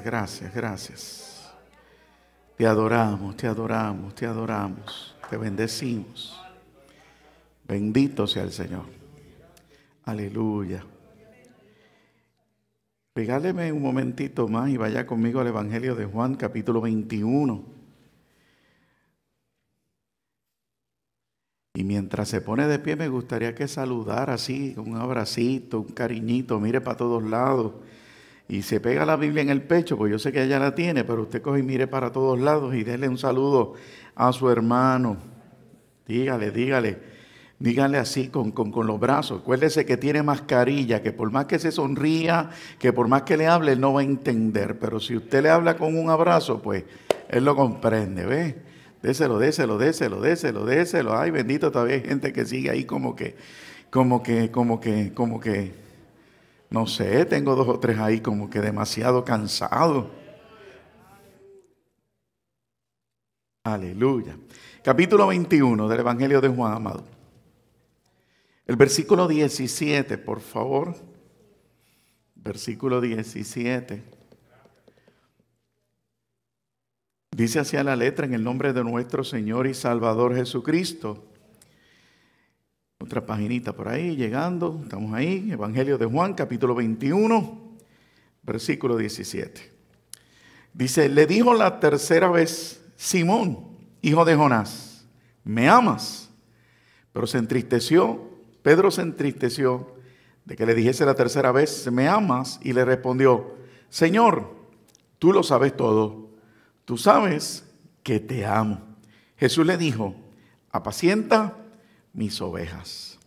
gracias, gracias, Te adoramos, te adoramos, te adoramos, te bendecimos. Bendito sea el Señor. Aleluya. Regáleme un momentito más y vaya conmigo al Evangelio de Juan capítulo 21. Y mientras se pone de pie me gustaría que saludara así, un abracito, un cariñito, mire para todos lados y se pega la Biblia en el pecho, pues yo sé que ella la tiene, pero usted coge y mire para todos lados y déle un saludo a su hermano. Dígale, dígale, dígale así con, con los brazos. Acuérdese que tiene mascarilla, que por más que se sonría, que por más que le hable, no va a entender. Pero si usted le habla con un abrazo, pues él lo comprende, ¿ves? Déselo, déselo, déselo, déselo, déselo. Ay, bendito, todavía hay gente que sigue ahí como que, como que, como que, como que no sé, tengo dos o tres ahí como que demasiado cansado. Aleluya. Capítulo 21 del Evangelio de Juan Amado. El versículo 17, por favor. Versículo 17. Dice hacia la letra en el nombre de nuestro Señor y Salvador Jesucristo otra paginita por ahí, llegando, estamos ahí, Evangelio de Juan, capítulo 21, versículo 17. Dice, le dijo la tercera vez, Simón, hijo de Jonás, ¿me amas? Pero se entristeció, Pedro se entristeció de que le dijese la tercera vez, ¿me amas? Y le respondió, Señor, tú lo sabes todo, tú sabes que te amo. Jesús le dijo, apacienta mis ovejas.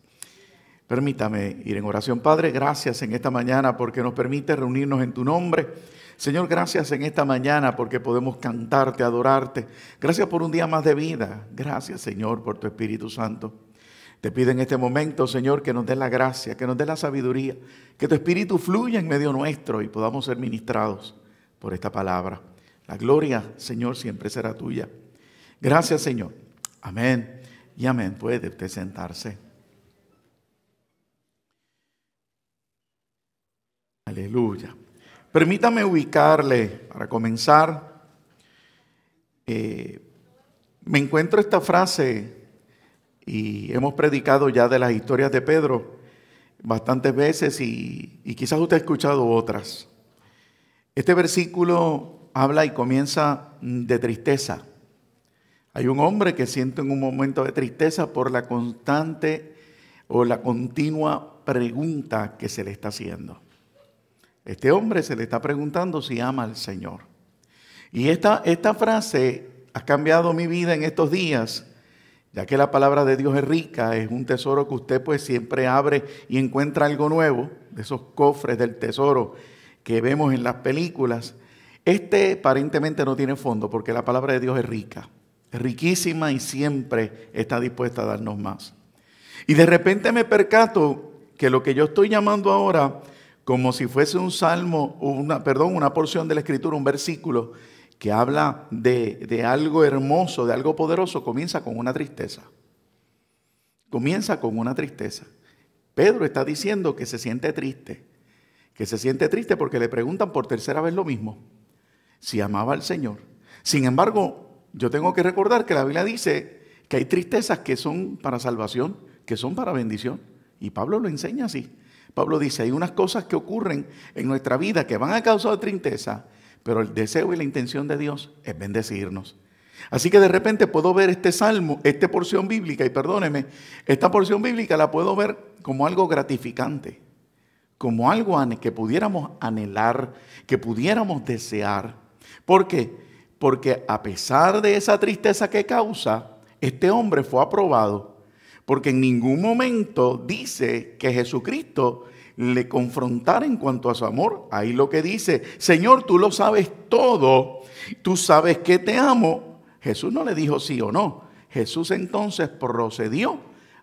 Permítame ir en oración. Padre, gracias en esta mañana porque nos permite reunirnos en tu nombre. Señor, gracias en esta mañana porque podemos cantarte, adorarte. Gracias por un día más de vida. Gracias, Señor, por tu Espíritu Santo. Te pido en este momento, Señor, que nos dé la gracia, que nos dé la sabiduría, que tu Espíritu fluya en medio nuestro y podamos ser ministrados por esta palabra. La gloria, Señor, siempre será tuya. Gracias, Señor. Amén y amén, puede usted sentarse. Aleluya. Permítame ubicarle para comenzar. Eh, me encuentro esta frase y hemos predicado ya de las historias de Pedro bastantes veces y, y quizás usted ha escuchado otras. Este versículo habla y comienza de tristeza. Hay un hombre que siente en un momento de tristeza por la constante o la continua pregunta que se le está haciendo. Este hombre se le está preguntando si ama al Señor. Y esta, esta frase ha cambiado mi vida en estos días, ya que la palabra de Dios es rica, es un tesoro que usted pues siempre abre y encuentra algo nuevo, de esos cofres del tesoro que vemos en las películas. Este aparentemente no tiene fondo porque la palabra de Dios es rica riquísima y siempre está dispuesta a darnos más. Y de repente me percato que lo que yo estoy llamando ahora, como si fuese un salmo, una, perdón, una porción de la escritura, un versículo que habla de, de algo hermoso, de algo poderoso, comienza con una tristeza. Comienza con una tristeza. Pedro está diciendo que se siente triste, que se siente triste porque le preguntan por tercera vez lo mismo, si amaba al Señor. Sin embargo, yo tengo que recordar que la Biblia dice que hay tristezas que son para salvación, que son para bendición. Y Pablo lo enseña así. Pablo dice, hay unas cosas que ocurren en nuestra vida que van a causar tristeza, pero el deseo y la intención de Dios es bendecirnos. Así que de repente puedo ver este salmo, esta porción bíblica, y perdóneme, esta porción bíblica la puedo ver como algo gratificante, como algo que pudiéramos anhelar, que pudiéramos desear. ¿Por qué? porque a pesar de esa tristeza que causa, este hombre fue aprobado, porque en ningún momento dice que Jesucristo le confrontara en cuanto a su amor. Ahí lo que dice, Señor, tú lo sabes todo, tú sabes que te amo. Jesús no le dijo sí o no. Jesús entonces procedió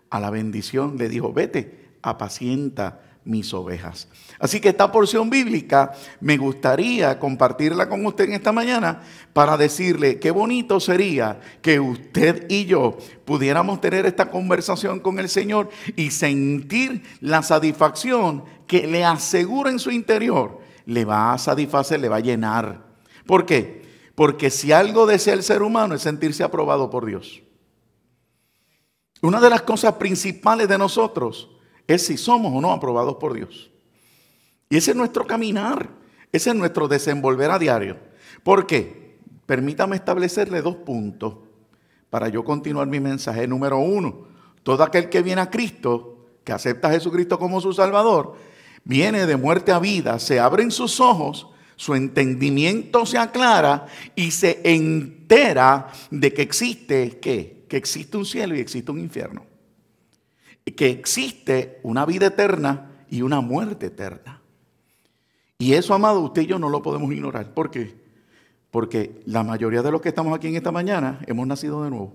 a la bendición, le dijo, vete, apacienta mis ovejas. Así que esta porción bíblica me gustaría compartirla con usted en esta mañana para decirle qué bonito sería que usted y yo pudiéramos tener esta conversación con el Señor y sentir la satisfacción que le asegura en su interior, le va a satisfacer, le va a llenar. ¿Por qué? Porque si algo desea el ser humano es sentirse aprobado por Dios. Una de las cosas principales de nosotros es si somos o no aprobados por Dios. Y ese es nuestro caminar, ese es nuestro desenvolver a diario. ¿Por qué? Permítame establecerle dos puntos para yo continuar mi mensaje. Número uno, todo aquel que viene a Cristo, que acepta a Jesucristo como su Salvador, viene de muerte a vida, se abren sus ojos, su entendimiento se aclara y se entera de que existe, ¿qué? Que existe un cielo y existe un infierno que existe una vida eterna y una muerte eterna. Y eso, amado, usted y yo no lo podemos ignorar. ¿Por qué? Porque la mayoría de los que estamos aquí en esta mañana hemos nacido de nuevo.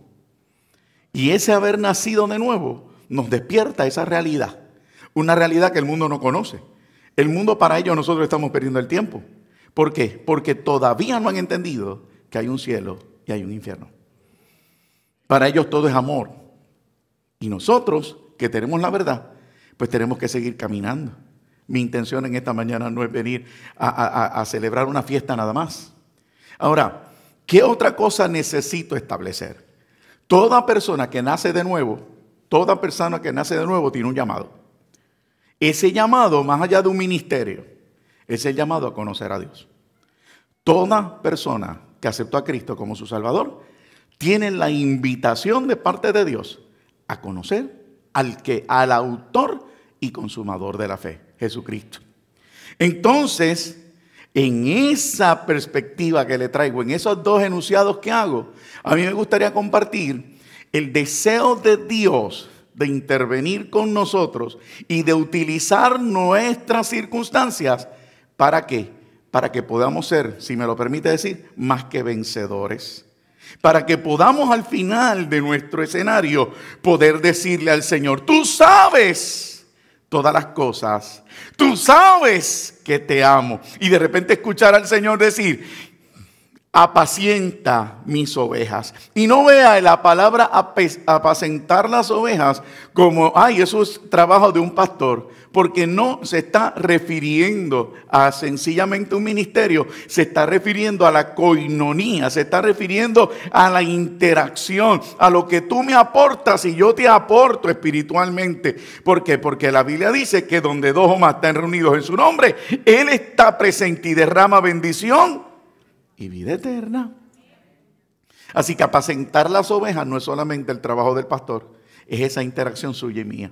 Y ese haber nacido de nuevo nos despierta esa realidad. Una realidad que el mundo no conoce. El mundo para ellos nosotros estamos perdiendo el tiempo. ¿Por qué? Porque todavía no han entendido que hay un cielo y hay un infierno. Para ellos todo es amor. Y nosotros que tenemos la verdad, pues tenemos que seguir caminando. Mi intención en esta mañana no es venir a, celebrar una fiesta nada más. Ahora, ¿qué otra cosa necesito establecer? Toda persona que nace de nuevo, toda persona que nace de nuevo tiene un llamado. Ese llamado, más allá de un ministerio, es el llamado a conocer a Dios. Toda persona que aceptó a Cristo como su Salvador tiene la invitación de parte de Dios a conocer al que al autor y consumador de la fe, Jesucristo. Entonces, en esa perspectiva que le traigo, en esos dos enunciados que hago, a mí me gustaría compartir el deseo de Dios de intervenir con nosotros y de utilizar nuestras circunstancias para qué? Para que podamos ser, si me lo permite decir, más que vencedores para que podamos al final de nuestro escenario poder decirle al Señor, tú sabes todas las cosas, tú sabes que te amo. Y de repente escuchar al Señor decir, apacienta mis ovejas. Y no vea la palabra apacentar las ovejas como, ay, eso es trabajo de un pastor porque no se está refiriendo a sencillamente un ministerio, se está refiriendo a la coinonía, se está refiriendo a la interacción, a lo que tú me aportas y yo te aporto espiritualmente. ¿Por qué? Porque la Biblia dice que donde dos o más están reunidos en su nombre, Él está presente y derrama bendición y vida eterna. Así que apacentar las ovejas no es solamente el trabajo del pastor, es esa interacción suya y mía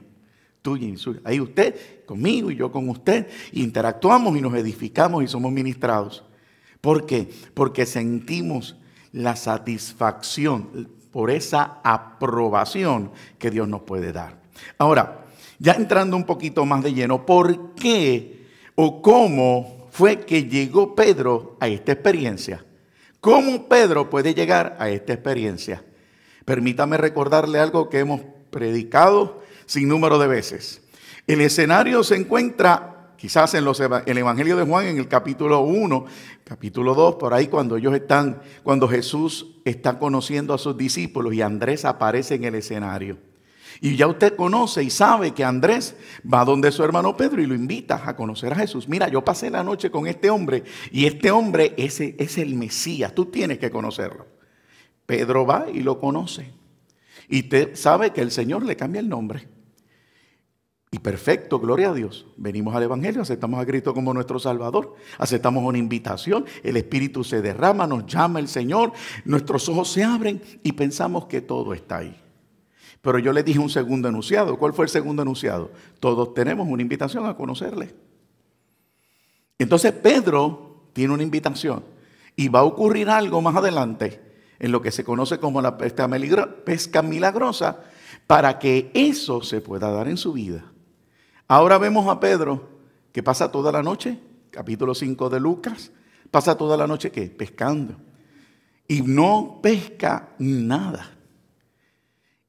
y Ahí usted conmigo y yo con usted interactuamos y nos edificamos y somos ministrados. ¿Por qué? Porque sentimos la satisfacción por esa aprobación que Dios nos puede dar. Ahora, ya entrando un poquito más de lleno, ¿por qué o cómo fue que llegó Pedro a esta experiencia? ¿Cómo Pedro puede llegar a esta experiencia? Permítame recordarle algo que hemos predicado sin número de veces. El escenario se encuentra quizás en los, el Evangelio de Juan en el capítulo 1, capítulo 2, por ahí cuando ellos están, cuando Jesús está conociendo a sus discípulos y Andrés aparece en el escenario. Y ya usted conoce y sabe que Andrés va donde su hermano Pedro y lo invita a conocer a Jesús. Mira, yo pasé la noche con este hombre y este hombre es, es el Mesías, tú tienes que conocerlo. Pedro va y lo conoce. Y te, sabe que el Señor le cambia el nombre. Y perfecto, gloria a Dios. Venimos al Evangelio, aceptamos a Cristo como nuestro Salvador, aceptamos una invitación, el Espíritu se derrama, nos llama el Señor, nuestros ojos se abren y pensamos que todo está ahí. Pero yo le dije un segundo enunciado. ¿Cuál fue el segundo enunciado? Todos tenemos una invitación a conocerle. Entonces Pedro tiene una invitación y va a ocurrir algo más adelante en lo que se conoce como la pesca milagrosa para que eso se pueda dar en su vida. Ahora vemos a Pedro que pasa toda la noche, capítulo 5 de Lucas, pasa toda la noche que pescando. Y no pesca nada.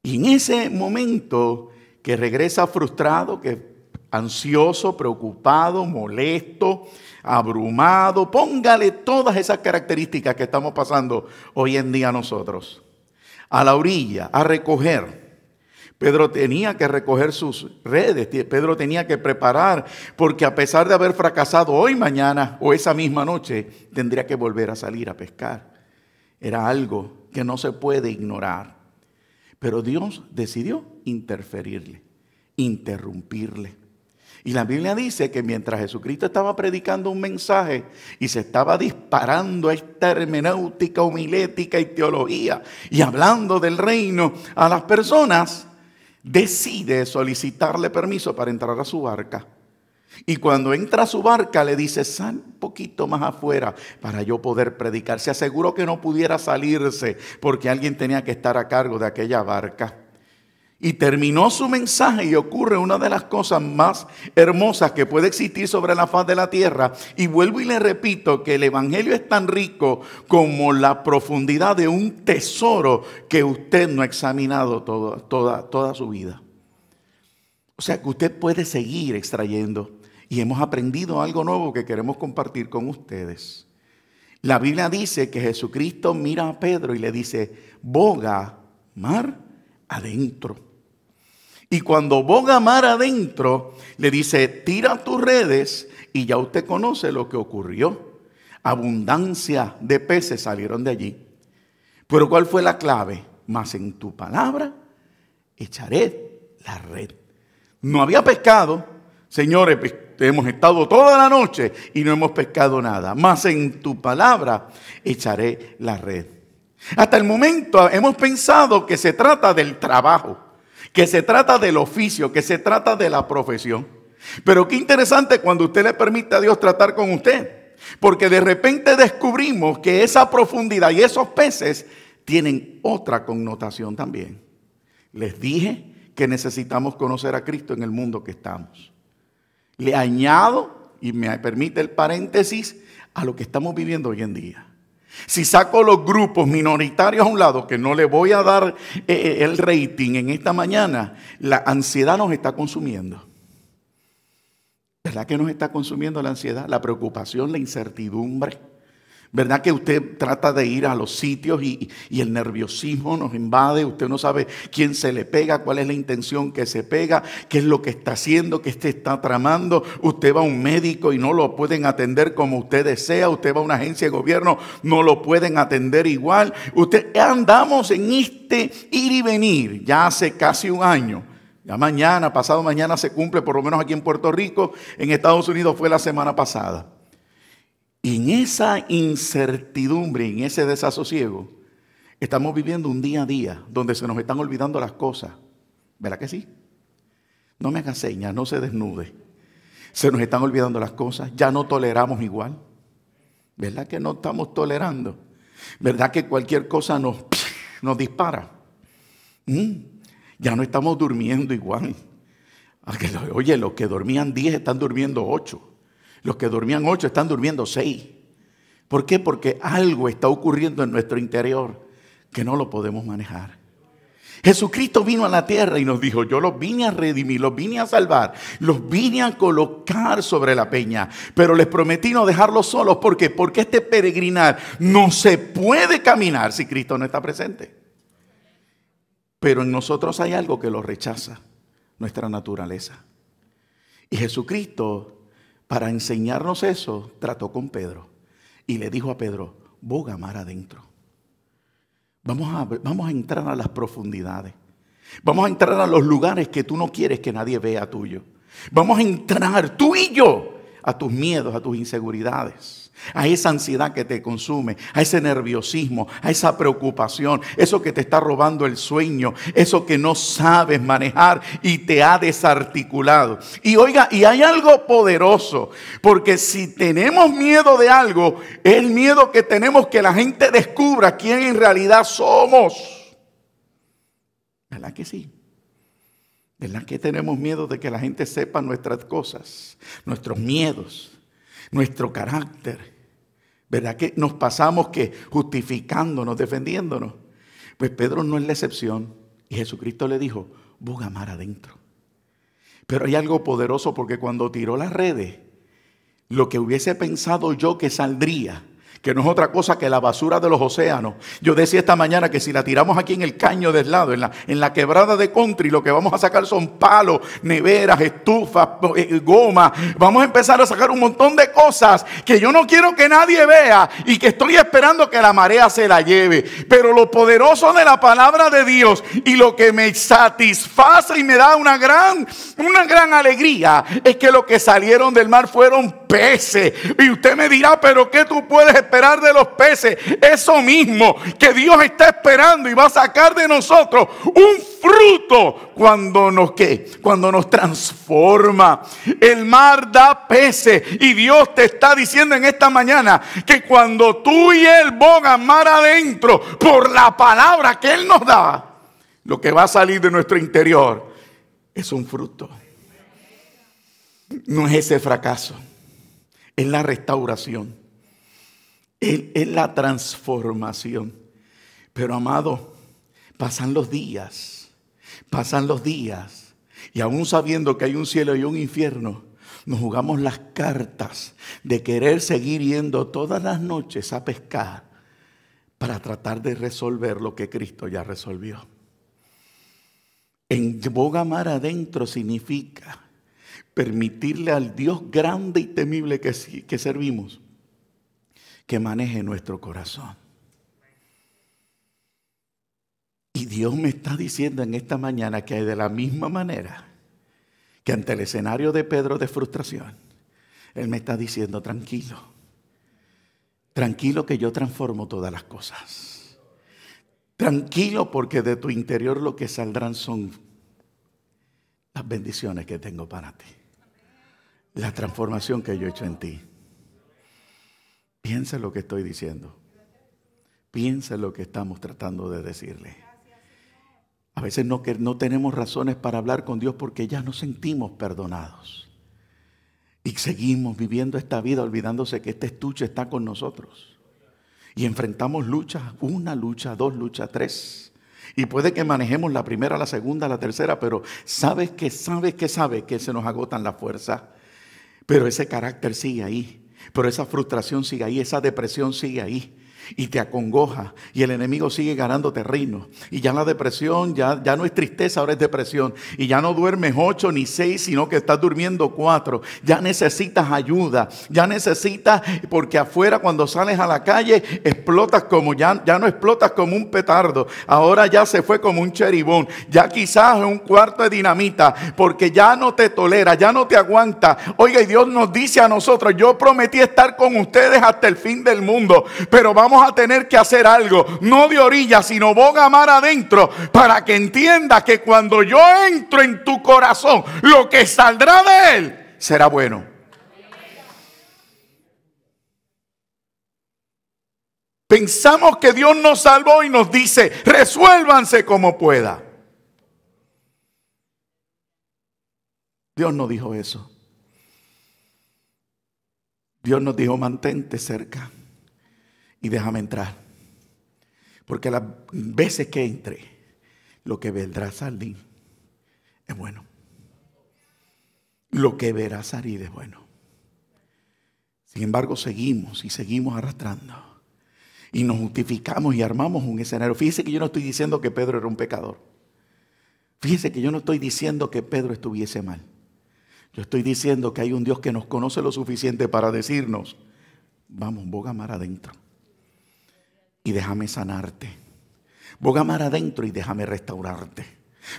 Y en ese momento que regresa frustrado, que ansioso, preocupado, molesto, abrumado, póngale todas esas características que estamos pasando hoy en día nosotros. A la orilla, a recoger Pedro tenía que recoger sus redes, Pedro tenía que preparar, porque a pesar de haber fracasado hoy, mañana o esa misma noche, tendría que volver a salir a pescar. Era algo que no se puede ignorar. Pero Dios decidió interferirle, interrumpirle. Y la Biblia dice que mientras Jesucristo estaba predicando un mensaje y se estaba disparando esta hermenéutica, homilética y teología y hablando del reino a las personas, decide solicitarle permiso para entrar a su barca. Y cuando entra a su barca le dice, sal un poquito más afuera para yo poder predicar. Se aseguró que no pudiera salirse porque alguien tenía que estar a cargo de aquella barca. Y terminó su mensaje y ocurre una de las cosas más hermosas que puede existir sobre la faz de la tierra. Y vuelvo y le repito que el Evangelio es tan rico como la profundidad de un tesoro que usted no ha examinado toda, toda su vida. O sea que usted puede seguir extrayendo. Y hemos aprendido algo nuevo que queremos compartir con ustedes. La Biblia dice que Jesucristo mira a Pedro y le dice, boga mar adentro. Y cuando boga mar adentro, le dice, tira tus redes y ya usted conoce lo que ocurrió. Abundancia de peces salieron de allí. Pero ¿cuál fue la clave? Más en tu palabra echaré la red. No había pescado. Señores, pues, hemos estado toda la noche y no hemos pescado nada. Más en tu palabra echaré la red. Hasta el momento hemos pensado que se trata del trabajo que se trata del oficio, que se trata de la profesión. Pero qué interesante cuando usted le permite a Dios tratar con usted, porque de repente descubrimos que esa profundidad y esos peces tienen otra connotación también. Les dije que necesitamos conocer a Cristo en el mundo que estamos. Le añado, y me permite el paréntesis, a lo que estamos viviendo hoy en día. Si saco los grupos minoritarios a un lado, que no le voy a dar eh, eh, el rating en esta mañana, la ansiedad nos está consumiendo. ¿Verdad que nos está consumiendo la ansiedad? La preocupación, la incertidumbre. ¿Verdad que usted trata de ir a los sitios y, el nerviosismo nos invade? Usted no sabe quién se le pega, cuál es la intención que se pega, qué es lo que está haciendo, qué usted está tramando. Usted va a un médico y no lo pueden atender como usted desea. Usted va a una agencia de gobierno, no lo pueden atender igual. Usted andamos en este ir y venir ya hace casi un año. Ya mañana, pasado mañana se cumple, por lo menos aquí en Puerto Rico, en Estados Unidos fue la semana pasada. Y en esa incertidumbre, en ese desasosiego, estamos viviendo un día a día donde se nos están olvidando las cosas. ¿Verdad que sí? No me haga señas, no se desnude. Se nos están olvidando las cosas, ya no toleramos igual. ¿Verdad que no estamos tolerando? ¿Verdad que cualquier cosa nos, nos dispara? ¿Mm? Ya no estamos durmiendo igual. Oye, los que dormían 10 están durmiendo 8. Los que dormían ocho están durmiendo seis. ¿Por qué? Porque algo está ocurriendo en nuestro interior que no lo podemos manejar. Jesucristo vino a la tierra y nos dijo, yo los vine a redimir, los vine a salvar, los vine a colocar sobre la peña, pero les prometí no dejarlos solos. ¿Por qué? Porque este peregrinar no se puede caminar si Cristo no está presente. Pero en nosotros hay algo que lo rechaza, nuestra naturaleza. Y Jesucristo para enseñarnos eso, trató con Pedro y le dijo a Pedro, boga mar adentro. Vamos a, vamos a entrar a las profundidades. Vamos a entrar a los lugares que tú no quieres que nadie vea tuyo. Vamos a entrar tú y yo a tus miedos, a tus inseguridades a esa ansiedad que te consume, a ese nerviosismo, a esa preocupación, eso que te está robando el sueño, eso que no sabes manejar y te ha desarticulado. Y oiga, y hay algo poderoso, porque si tenemos miedo de algo, es el miedo que tenemos que la gente descubra quién en realidad somos. ¿Verdad que sí? ¿Verdad que tenemos miedo de que la gente sepa nuestras cosas, nuestros miedos? nuestro carácter. ¿Verdad que nos pasamos que justificándonos, defendiéndonos? Pues Pedro no es la excepción. Y Jesucristo le dijo, busca mar adentro. Pero hay algo poderoso porque cuando tiró las redes, lo que hubiese pensado yo que saldría, que no es otra cosa que la basura de los océanos. Yo decía esta mañana que si la tiramos aquí en el caño de lado, en la, en la quebrada de country, lo que vamos a sacar son palos, neveras, estufas, eh, goma. Vamos a empezar a sacar un montón de cosas que yo no quiero que nadie vea y que estoy esperando que la marea se la lleve. Pero lo poderoso de la palabra de Dios y lo que me satisface y me da una gran, una gran alegría es que lo que salieron del mar fueron peces. Y usted me dirá, pero ¿qué tú puedes esperar de los peces, eso mismo que Dios está esperando y va a sacar de nosotros un fruto cuando nos que, cuando nos transforma. El mar da peces y Dios te está diciendo en esta mañana que cuando tú y él bogan mar adentro por la palabra que él nos da, lo que va a salir de nuestro interior es un fruto. No es ese fracaso, es la restauración es la transformación. Pero amado, pasan los días, pasan los días, y aún sabiendo que hay un cielo y un infierno, nos jugamos las cartas de querer seguir yendo todas las noches a pescar para tratar de resolver lo que Cristo ya resolvió. En boga adentro significa permitirle al Dios grande y temible que, que servimos que maneje nuestro corazón. Y Dios me está diciendo en esta mañana que de la misma manera que ante el escenario de Pedro de frustración, Él me está diciendo, tranquilo, tranquilo que yo transformo todas las cosas. Tranquilo porque de tu interior lo que saldrán son las bendiciones que tengo para ti. La transformación que yo he hecho en ti. Piensa lo que estoy diciendo. Piensa lo que estamos tratando de decirle. A veces no, que no tenemos razones para hablar con Dios porque ya nos sentimos perdonados. Y seguimos viviendo esta vida olvidándose que este estuche está con nosotros. Y enfrentamos luchas, una lucha, dos luchas, tres. Y puede que manejemos la primera, la segunda, la tercera, pero sabes que, sabes que, sabes que se nos agotan las fuerzas. Pero ese carácter sigue ahí. Pero esa frustración sigue ahí, esa depresión sigue ahí y te acongoja y el enemigo sigue ganando terreno. Y ya la depresión, ya, ya no es tristeza, ahora es depresión. Y ya no duermes ocho ni seis, sino que estás durmiendo cuatro. Ya necesitas ayuda, ya necesitas, porque afuera cuando sales a la calle explotas como, ya, ya no explotas como un petardo, ahora ya se fue como un cheribón, ya quizás un cuarto de dinamita, porque ya no te tolera, ya no te aguanta. Oiga, y Dios nos dice a nosotros, yo prometí estar con ustedes hasta el fin del mundo, pero vamos a tener que hacer algo, no de orilla, sino boga mar adentro, para que entiendas que cuando yo entro en tu corazón, lo que saldrá de él será bueno. Pensamos que Dios nos salvó y nos dice, resuélvanse como pueda. Dios no dijo eso. Dios nos dijo, mantente cerca y déjame entrar. Porque las veces que entre, lo que vendrá a salir es bueno. Lo que verá salir es bueno. Sin embargo, seguimos y seguimos arrastrando. Y nos justificamos y armamos un escenario. Fíjese que yo no estoy diciendo que Pedro era un pecador. Fíjese que yo no estoy diciendo que Pedro estuviese mal. Yo estoy diciendo que hay un Dios que nos conoce lo suficiente para decirnos, vamos, boga mar adentro y déjame sanarte. Voy adentro y déjame restaurarte.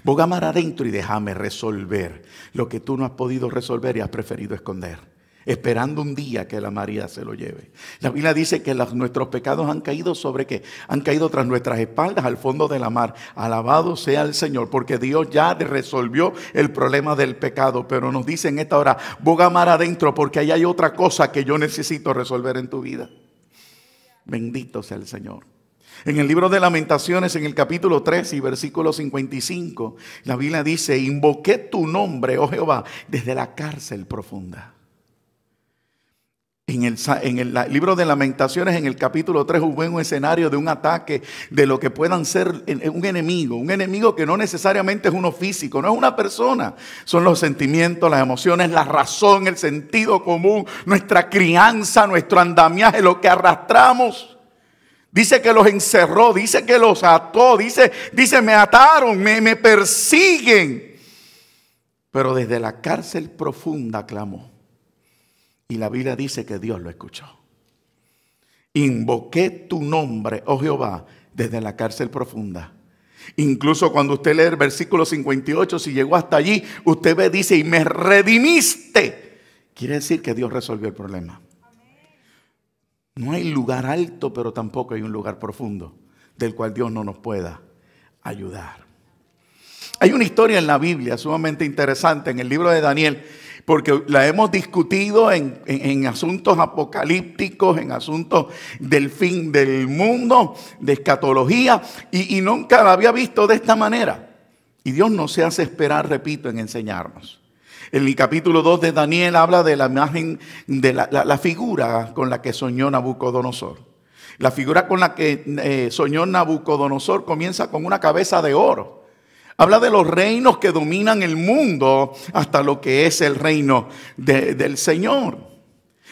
Voy adentro y déjame resolver lo que tú no has podido resolver y has preferido esconder, esperando un día que la María se lo lleve. La Biblia dice que nuestros pecados han caído sobre qué? Han caído tras nuestras espaldas al fondo de la mar. Alabado sea el Señor, porque Dios ya resolvió el problema del pecado, pero nos dice en esta hora, voy mar adentro porque ahí hay otra cosa que yo necesito resolver en tu vida. Bendito sea el Señor. En el libro de lamentaciones, en el capítulo 3 y versículo 55, la Biblia dice, invoqué tu nombre, oh Jehová, desde la cárcel profunda. En el, libro de lamentaciones, en el capítulo 3, hubo un escenario de un ataque de lo que puedan ser un enemigo, un enemigo que no necesariamente es uno físico, no es una persona, son los sentimientos, las emociones, la razón, el sentido común, nuestra crianza, nuestro andamiaje, lo que arrastramos. Dice que los encerró, dice que los ató, dice, dice me ataron, me, me persiguen. Pero desde la cárcel profunda clamó. Y la Biblia dice que Dios lo escuchó. Invoqué tu nombre, oh Jehová, desde la cárcel profunda. Incluso cuando usted lee el versículo 58, si llegó hasta allí, usted ve, dice, y me redimiste. Quiere decir que Dios resolvió el problema. No hay lugar alto, pero tampoco hay un lugar profundo del cual Dios no nos pueda ayudar. Hay una historia en la Biblia sumamente interesante, en el libro de Daniel, porque la hemos discutido en, asuntos apocalípticos, en asuntos del fin del mundo, de escatología, y, nunca la había visto de esta manera. Y Dios no se hace esperar, repito, en enseñarnos. En el capítulo 2 de Daniel habla de la imagen, de la, figura con la que soñó Nabucodonosor. La figura con la que eh, soñó Nabucodonosor comienza con una cabeza de oro. Habla de los reinos que dominan el mundo hasta lo que es el reino del Señor.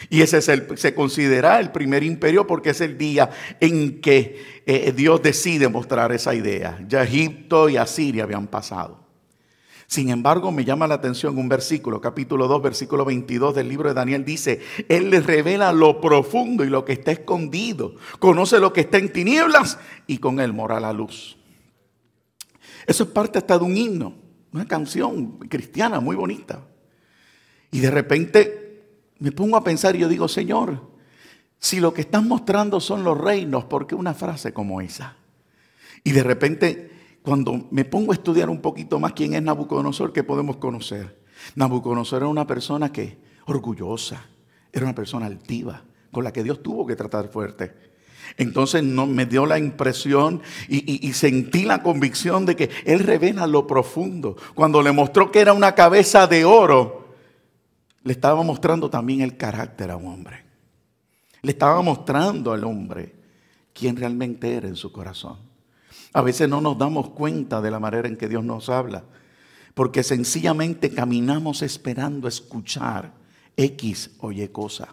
Y ese se considera el primer imperio porque es el día en que eh, Dios decide mostrar esa idea. Ya Egipto y Asiria habían pasado. Sin embargo, me llama la atención un versículo, capítulo 2, versículo 22 del libro de Daniel, dice, Él les revela lo profundo y lo que está escondido, conoce lo que está en tinieblas y con Él mora la luz. Eso es parte hasta de un himno, una canción cristiana muy bonita. Y de repente me pongo a pensar y yo digo, Señor, si lo que están mostrando son los reinos, ¿por qué una frase como esa? Y de repente, cuando me pongo a estudiar un poquito más quién es Nabucodonosor, que podemos conocer? Nabucodonosor era una persona que, orgullosa, era una persona altiva, con la que Dios tuvo que tratar fuerte. Entonces no, me dio la impresión y, sentí la convicción de que Él revela lo profundo. Cuando le mostró que era una cabeza de oro, le estaba mostrando también el carácter a un hombre. Le estaba mostrando al hombre quién realmente era en su corazón. A veces no nos damos cuenta de la manera en que Dios nos habla, porque sencillamente caminamos esperando escuchar X o Y cosa.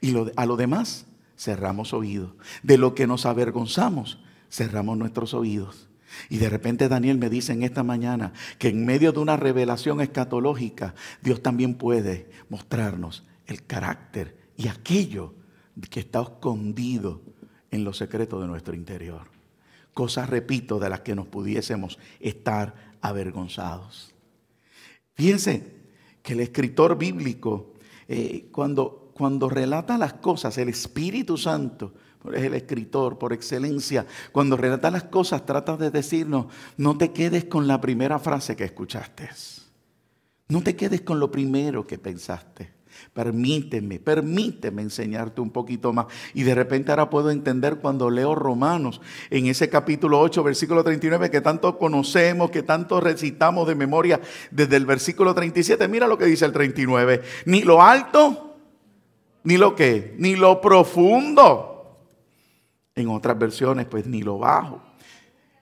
Y a lo demás cerramos oídos. De lo que nos avergonzamos, cerramos nuestros oídos. Y de repente Daniel me dice en esta mañana que en medio de una revelación escatológica, Dios también puede mostrarnos el carácter y aquello que está escondido en los secretos de nuestro interior. Cosas, repito, de las que nos pudiésemos estar avergonzados. Fíjense que el escritor bíblico, eh, cuando cuando relata las cosas, el Espíritu Santo, es el escritor por excelencia, cuando relata las cosas trata de decirnos, no te quedes con la primera frase que escuchaste, no te quedes con lo primero que pensaste. Permíteme, permíteme enseñarte un poquito más. Y de repente ahora puedo entender cuando leo Romanos en ese capítulo 8, versículo 39, que tanto conocemos, que tanto recitamos de memoria desde el versículo 37. Mira lo que dice el 39. Ni lo alto, ni lo que, ni lo profundo. En otras versiones, pues ni lo bajo.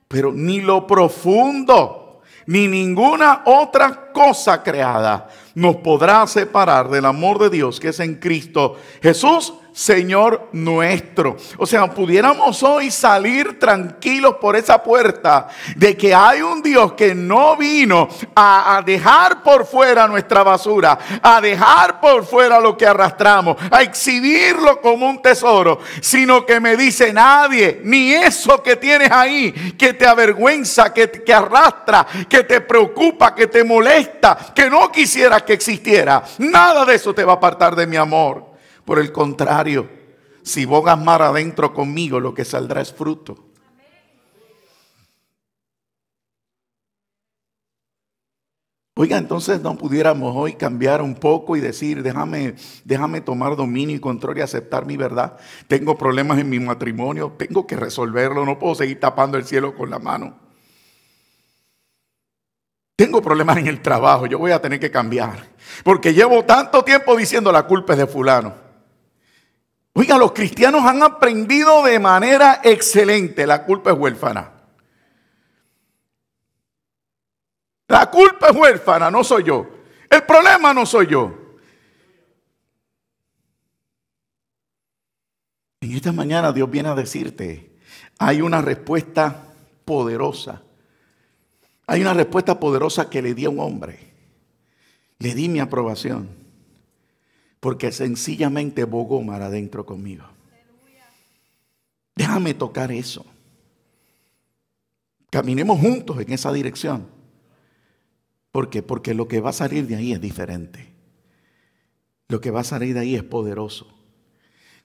Pero ni lo profundo, ni ninguna otra cosa creada nos podrá separar del amor de Dios que es en Cristo Jesús, Señor nuestro. O sea, pudiéramos hoy salir tranquilos por esa puerta de que hay un Dios que no vino a, dejar por fuera nuestra basura, a dejar por fuera lo que arrastramos, a exhibirlo como un tesoro, sino que me dice nadie, ni eso que tienes ahí, que te avergüenza, que, que arrastra, que te preocupa, que te molesta, que no quisieras que existiera. Nada de eso te va a apartar de mi amor. Por el contrario, si vos mar adentro conmigo, lo que saldrá es fruto. Oiga, entonces no pudiéramos hoy cambiar un poco y decir, déjame, déjame tomar dominio y control y aceptar mi verdad. Tengo problemas en mi matrimonio, tengo que resolverlo, no puedo seguir tapando el cielo con la mano. Tengo problemas en el trabajo, yo voy a tener que cambiar. Porque llevo tanto tiempo diciendo la culpa es de fulano. Oiga, los cristianos han aprendido de manera excelente, la culpa es huérfana. La culpa es huérfana, no soy yo. El problema no soy yo. En esta mañana Dios viene a decirte, hay una respuesta poderosa. Hay una respuesta poderosa que le di a un hombre. Le di mi aprobación porque sencillamente Bogomar adentro conmigo. Déjame tocar eso. Caminemos juntos en esa dirección. ¿Por qué? Porque lo que va a salir de ahí es diferente. Lo que va a salir de ahí es poderoso.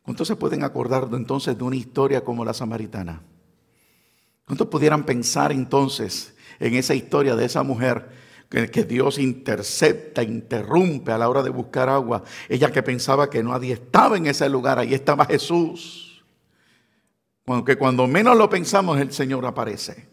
¿Cuántos se pueden acordar entonces de una historia como la samaritana? ¿Cuántos pudieran pensar entonces en esa historia de esa mujer que Dios intercepta, interrumpe a la hora de buscar agua. Ella que pensaba que nadie estaba en ese lugar, ahí estaba Jesús. Aunque cuando menos lo pensamos, el Señor aparece.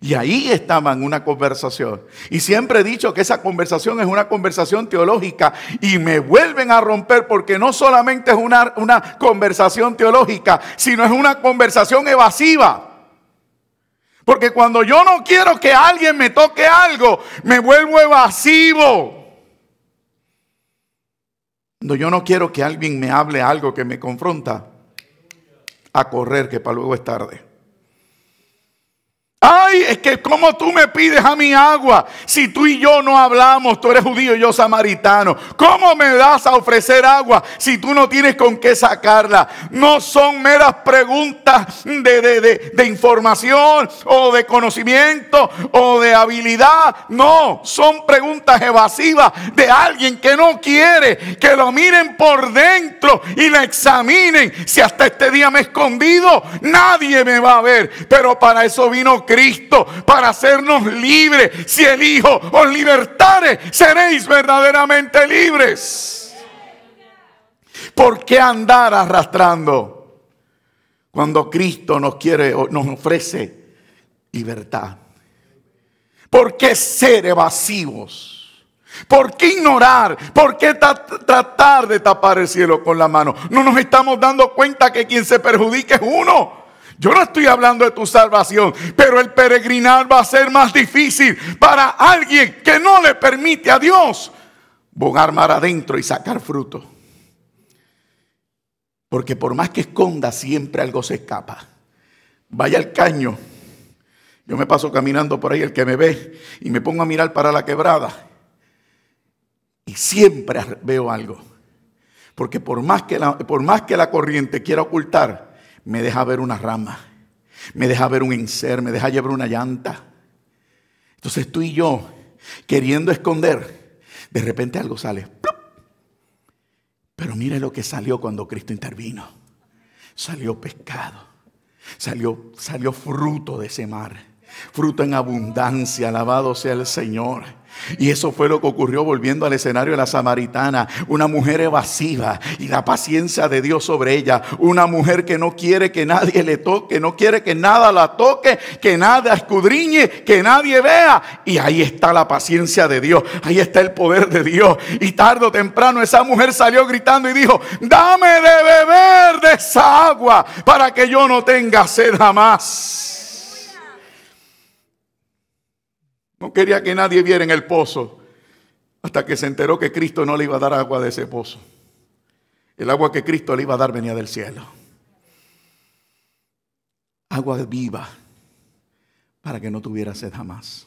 Y ahí estaban una conversación. Y siempre he dicho que esa conversación es una conversación teológica. Y me vuelven a romper porque no solamente es una, una conversación teológica, sino es una conversación evasiva. Porque cuando yo no quiero que alguien me toque algo, me vuelvo evasivo. Cuando yo no quiero que alguien me hable algo que me confronta, a correr, que para luego es tarde. Ay, es que como tú me pides a mi agua, si tú y yo no hablamos, tú eres judío y yo samaritano. ¿Cómo me das a ofrecer agua si tú no tienes con qué sacarla? No son meras preguntas de, de, información o de conocimiento o de habilidad. No, son preguntas evasivas de alguien que no quiere que lo miren por dentro y la examinen. Si hasta este día me he escondido, nadie me va a ver. Pero para eso vino Cristo. Cristo para hacernos libres. Si el Hijo os libertare, seréis verdaderamente libres. ¿Por qué andar arrastrando cuando Cristo nos quiere, nos ofrece libertad? ¿Por qué ser evasivos? ¿Por qué ignorar? ¿Por qué tratar de tapar el cielo con la mano? No nos estamos dando cuenta que quien se perjudica es uno. Yo no estoy hablando de tu salvación, pero el peregrinar va a ser más difícil para alguien que no le permite a Dios bogar mar adentro y sacar fruto. Porque por más que esconda, siempre algo se escapa. Vaya al caño. Yo me paso caminando por ahí, el que me ve, y me pongo a mirar para la quebrada. Y siempre veo algo. Porque por más que por más que la corriente quiera ocultar, me deja ver una rama, me deja ver un enser, me deja llevar una llanta. Entonces tú y yo, queriendo esconder, de repente algo sale. Pero mire lo que salió cuando Cristo intervino. Salió pescado, salió, salió fruto de ese mar, fruto en abundancia, alabado sea el Señor. Y eso fue lo que ocurrió volviendo al escenario de la samaritana, una mujer evasiva y la paciencia de Dios sobre ella, una mujer que no quiere que nadie le toque, no quiere que nada la toque, que nada escudriñe, que nadie vea. Y ahí está la paciencia de Dios, ahí está el poder de Dios. Y tarde o temprano esa mujer salió gritando y dijo, dame de beber de esa agua para que yo no tenga sed jamás. No quería que nadie viera en el pozo hasta que se enteró que Cristo no le iba a dar agua de ese pozo. El agua que Cristo le iba a dar venía del cielo. Agua viva para que no tuviera sed jamás.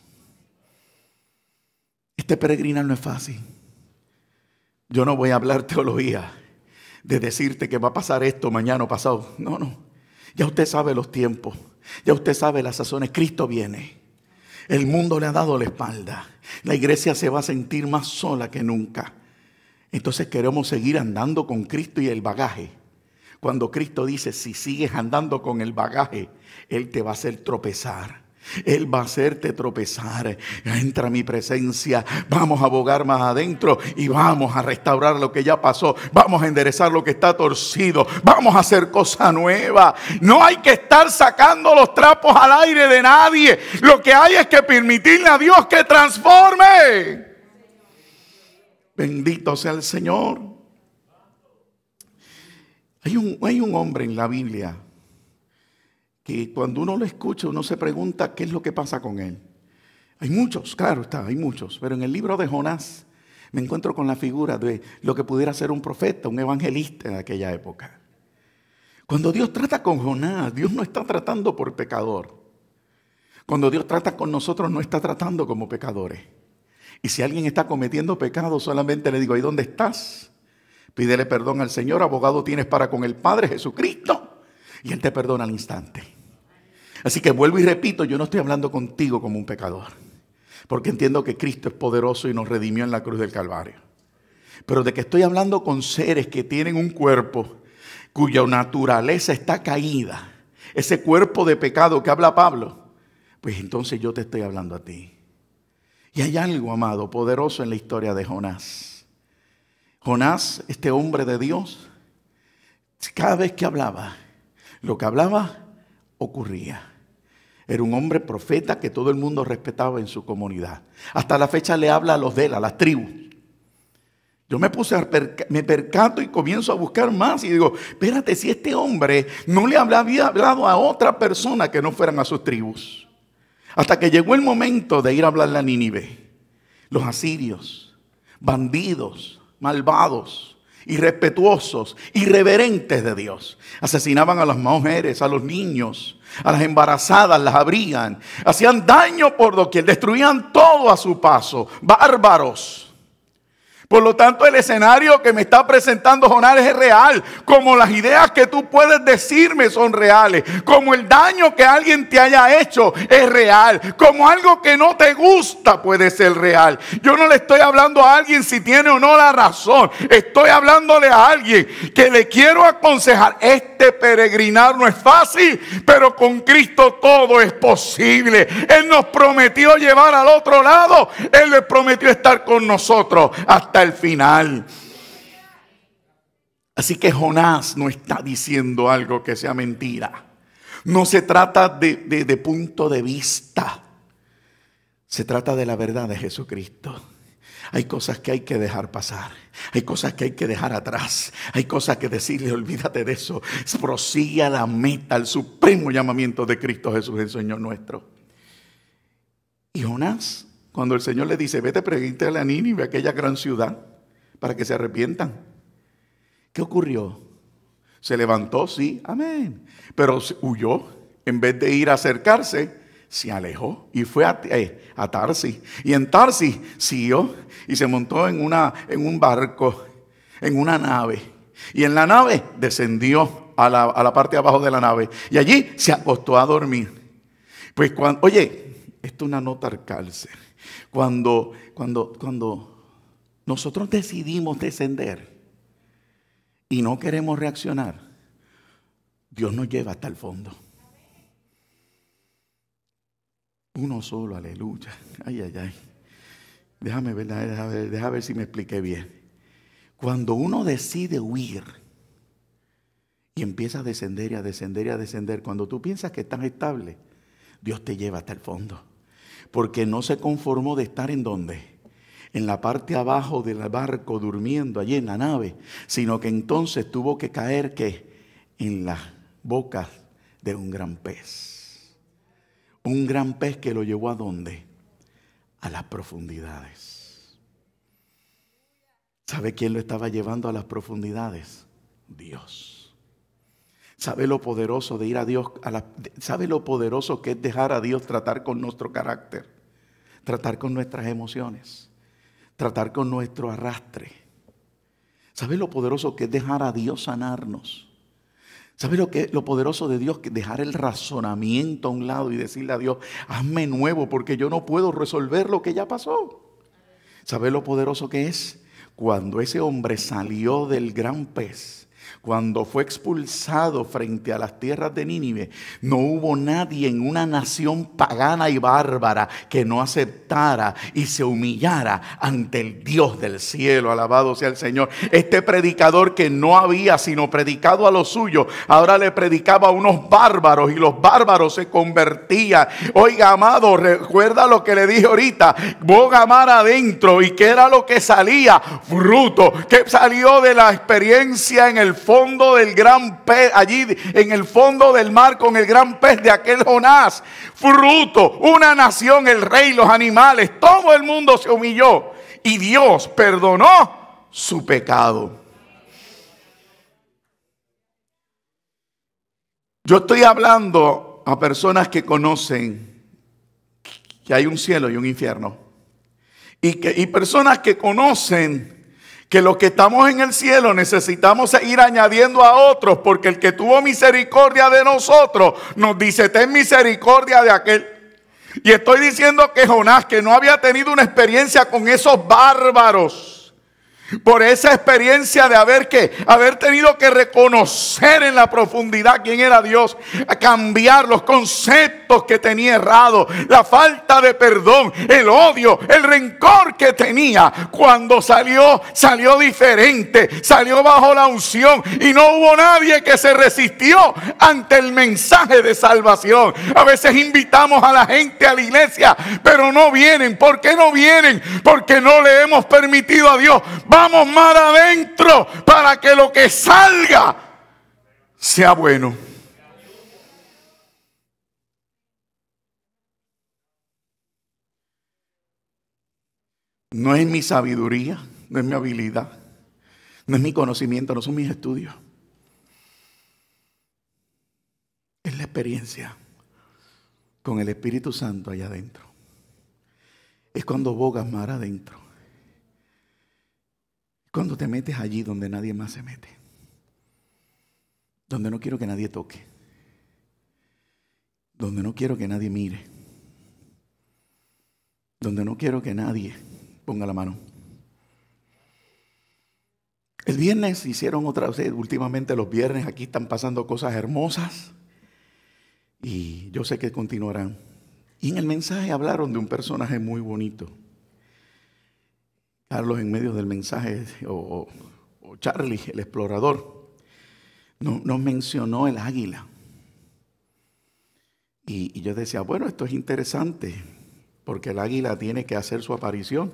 Este peregrinar no es fácil. Yo no voy a hablar teología de decirte que va a pasar esto mañana o pasado. No, no. Ya usted sabe los tiempos. Ya usted sabe las sazones. Cristo viene. El mundo le ha dado la espalda. La iglesia se va a sentir más sola que nunca. Entonces queremos seguir andando con Cristo y el bagaje. Cuando Cristo dice, si sigues andando con el bagaje, Él te va a hacer tropezar. Él va a hacerte tropezar. Entra mi presencia. Vamos a abogar más adentro y vamos a restaurar lo que ya pasó. Vamos a enderezar lo que está torcido. Vamos a hacer cosa nueva. No hay que estar sacando los trapos al aire de nadie. Lo que hay es que permitirle a Dios que transforme. Bendito sea el Señor. Hay hay un hombre en la Biblia que cuando uno lo escucha, uno se pregunta qué es lo que pasa con él. Hay muchos, claro está, hay muchos, pero en el libro de Jonás me encuentro con la figura de lo que pudiera ser un profeta, un evangelista en aquella época. Cuando Dios trata con Jonás, Dios no está tratando por pecador. Cuando Dios trata con nosotros, no está tratando como pecadores. Y si alguien está cometiendo pecado, solamente le digo, ¿y dónde estás? Pídele perdón al Señor, abogado tienes para con el Padre Jesucristo. Y Él te perdona al instante. Así que vuelvo y repito, yo no estoy hablando contigo como un pecador, porque entiendo que Cristo es poderoso y nos redimió en la cruz del Calvario. Pero de que estoy hablando con seres que tienen un cuerpo cuya naturaleza está caída, ese cuerpo de pecado que habla Pablo, pues entonces yo te estoy hablando a ti. Y hay algo, amado, poderoso en la historia de Jonás. Jonás, este hombre de Dios, cada vez que hablaba, lo que hablaba ocurría. Era un hombre profeta que todo el mundo respetaba en su comunidad. Hasta la fecha le habla a los de él, a las tribus. Yo me puse a me percato y comienzo a buscar más y digo, espérate, si este hombre no le había hablado a otra persona que no fueran a sus tribus. Hasta que llegó el momento de ir a hablarle a Nínive. Los asirios, bandidos, malvados, irrespetuosos, irreverentes de Dios. Asesinaban a las mujeres, a los niños, a las embarazadas, las abrían, hacían daño por doquier, destruían todo a su paso, bárbaros. Por lo tanto, el escenario que me está presentando Jonás es real. Como las ideas que tú puedes decirme son reales. Como el daño que alguien te haya hecho es real. Como algo que no te gusta puede ser real. Yo no le estoy hablando a alguien si tiene o no la razón. Estoy hablándole a alguien que le quiero aconsejar. Este peregrinar no es fácil, pero con Cristo todo es posible. Él nos prometió llevar al otro lado. Él le prometió estar con nosotros hasta final. Así que Jonás no está diciendo algo que sea mentira. No se trata de, punto de vista. Se trata de la verdad de Jesucristo. Hay cosas que hay que dejar pasar. Hay cosas que hay que dejar atrás. Hay cosas que decirle, olvídate de eso. Prosigue a la meta, al supremo llamamiento de Cristo Jesús, el Señor nuestro. Y Jonás cuando el Señor le dice, vete, pregúntale a la Nínive, aquella gran ciudad, para que se arrepientan. ¿Qué ocurrió? Se levantó, sí, amén. Pero huyó. En vez de ir a acercarse, se alejó y fue a, eh, Y en Tarsi siguió y se montó en, una, en un barco, en una nave. Y en la nave descendió a la, a la parte de abajo de la nave. Y allí se acostó a dormir. Pues cuando, oye, esto es una nota al cuando, cuando, nosotros decidimos descender y no queremos reaccionar, Dios nos lleva hasta el fondo. Uno solo, aleluya. Ay, ay, ay. Déjame ver, déjame ver, déjame ver si me expliqué bien. Cuando uno decide huir y empieza a descender y a descender y a descender, cuando tú piensas que estás estable, Dios te lleva hasta el fondo porque no se conformó de estar en donde en la parte abajo del barco durmiendo allí en la nave, sino que entonces tuvo que caer que en las bocas de un gran pez. Un gran pez que lo llevó a dónde? A las profundidades. ¿Sabe quién lo estaba llevando a las profundidades? Dios. ¿Sabe lo poderoso de ir a Dios? ¿Sabe lo poderoso que es dejar a Dios tratar con nuestro carácter? Tratar con nuestras emociones. Tratar con nuestro arrastre. ¿Sabe lo poderoso que es dejar a Dios sanarnos? ¿Sabe lo, que, lo poderoso de Dios? Que dejar el razonamiento a un lado y decirle a Dios, hazme nuevo porque yo no puedo resolver lo que ya pasó. ¿Sabe lo poderoso que es? Cuando ese hombre salió del gran pez cuando fue expulsado frente a las tierras de Nínive, no hubo nadie en una nación pagana y bárbara que no aceptara y se humillara ante el Dios del cielo. Alabado sea el Señor. Este predicador que no había sino predicado a los suyos, ahora le predicaba a unos bárbaros y los bárbaros se convertían. Oiga, amado, recuerda lo que le dije ahorita. Boga amar adentro y que era lo que salía, fruto, que salió de la experiencia en el fondo fondo del gran pez, allí en el fondo del mar con el gran pez de aquel Jonás. Fruto, una nación, el rey, los animales, todo el mundo se humilló y Dios perdonó su pecado. Yo estoy hablando a personas que conocen que hay un cielo y un infierno. Y, que, y personas que conocen que los que estamos en el cielo necesitamos e ir añadiendo a otros, porque el que tuvo misericordia de nosotros nos dice, ten misericordia de aquel. Y estoy diciendo que Jonás, que no había tenido una experiencia con esos bárbaros, por esa experiencia de haber que haber tenido que reconocer en la profundidad quién era Dios, cambiar los conceptos que tenía errado, la falta de perdón, el odio, el rencor que tenía. Cuando salió, salió diferente, salió bajo la unción y no hubo nadie que se resistió ante el mensaje de salvación. A veces invitamos a la gente a la iglesia, pero no vienen. ¿Por qué no vienen? Porque no le hemos permitido a Dios Vamos más adentro para que lo que salga sea bueno. No es mi sabiduría, no es mi habilidad, no es mi conocimiento, no son mis estudios. Es la experiencia con el Espíritu Santo allá adentro. Es cuando bogas mar adentro. Cuando te metes allí donde nadie más se mete. Donde no quiero que nadie toque. Donde no quiero que nadie mire. Donde no quiero que nadie ponga la mano. El viernes hicieron otra vez, últimamente los viernes aquí están pasando cosas hermosas y yo sé que continuarán. Y en el mensaje hablaron de un personaje muy bonito Carlos en medio del mensaje, o, Charlie, el explorador, nos mencionó el águila. Y, yo decía, bueno, esto es interesante, porque el águila tiene que hacer su aparición.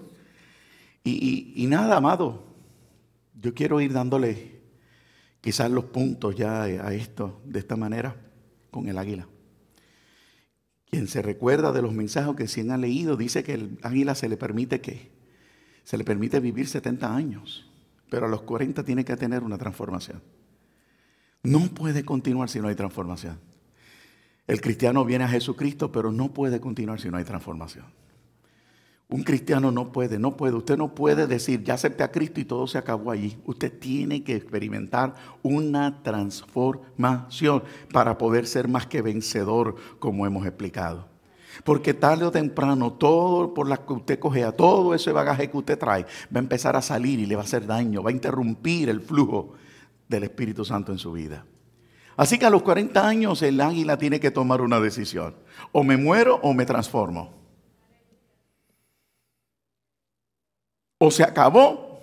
Y, y nada, amado, yo quiero ir dándole quizás los puntos ya a esto, de esta manera, con el águila. Quien se recuerda de los mensajes que se han leído, dice que el águila se le permite que se le permite vivir 70 años, pero a los 40 tiene que tener una transformación. No puede continuar si no hay transformación. El cristiano viene a Jesucristo, pero no puede continuar si no hay transformación. Un cristiano no puede, no puede. Usted no puede decir, ya acepté a Cristo y todo se acabó allí. Usted tiene que experimentar una transformación para poder ser más que vencedor, como hemos explicado. Porque tarde o temprano, todo por la que usted cogea, todo ese bagaje que usted trae, va a empezar a salir y le va a hacer daño, va a interrumpir el flujo del Espíritu Santo en su vida. Así que a los 40 años el águila tiene que tomar una decisión. O me muero o me transformo. O se acabó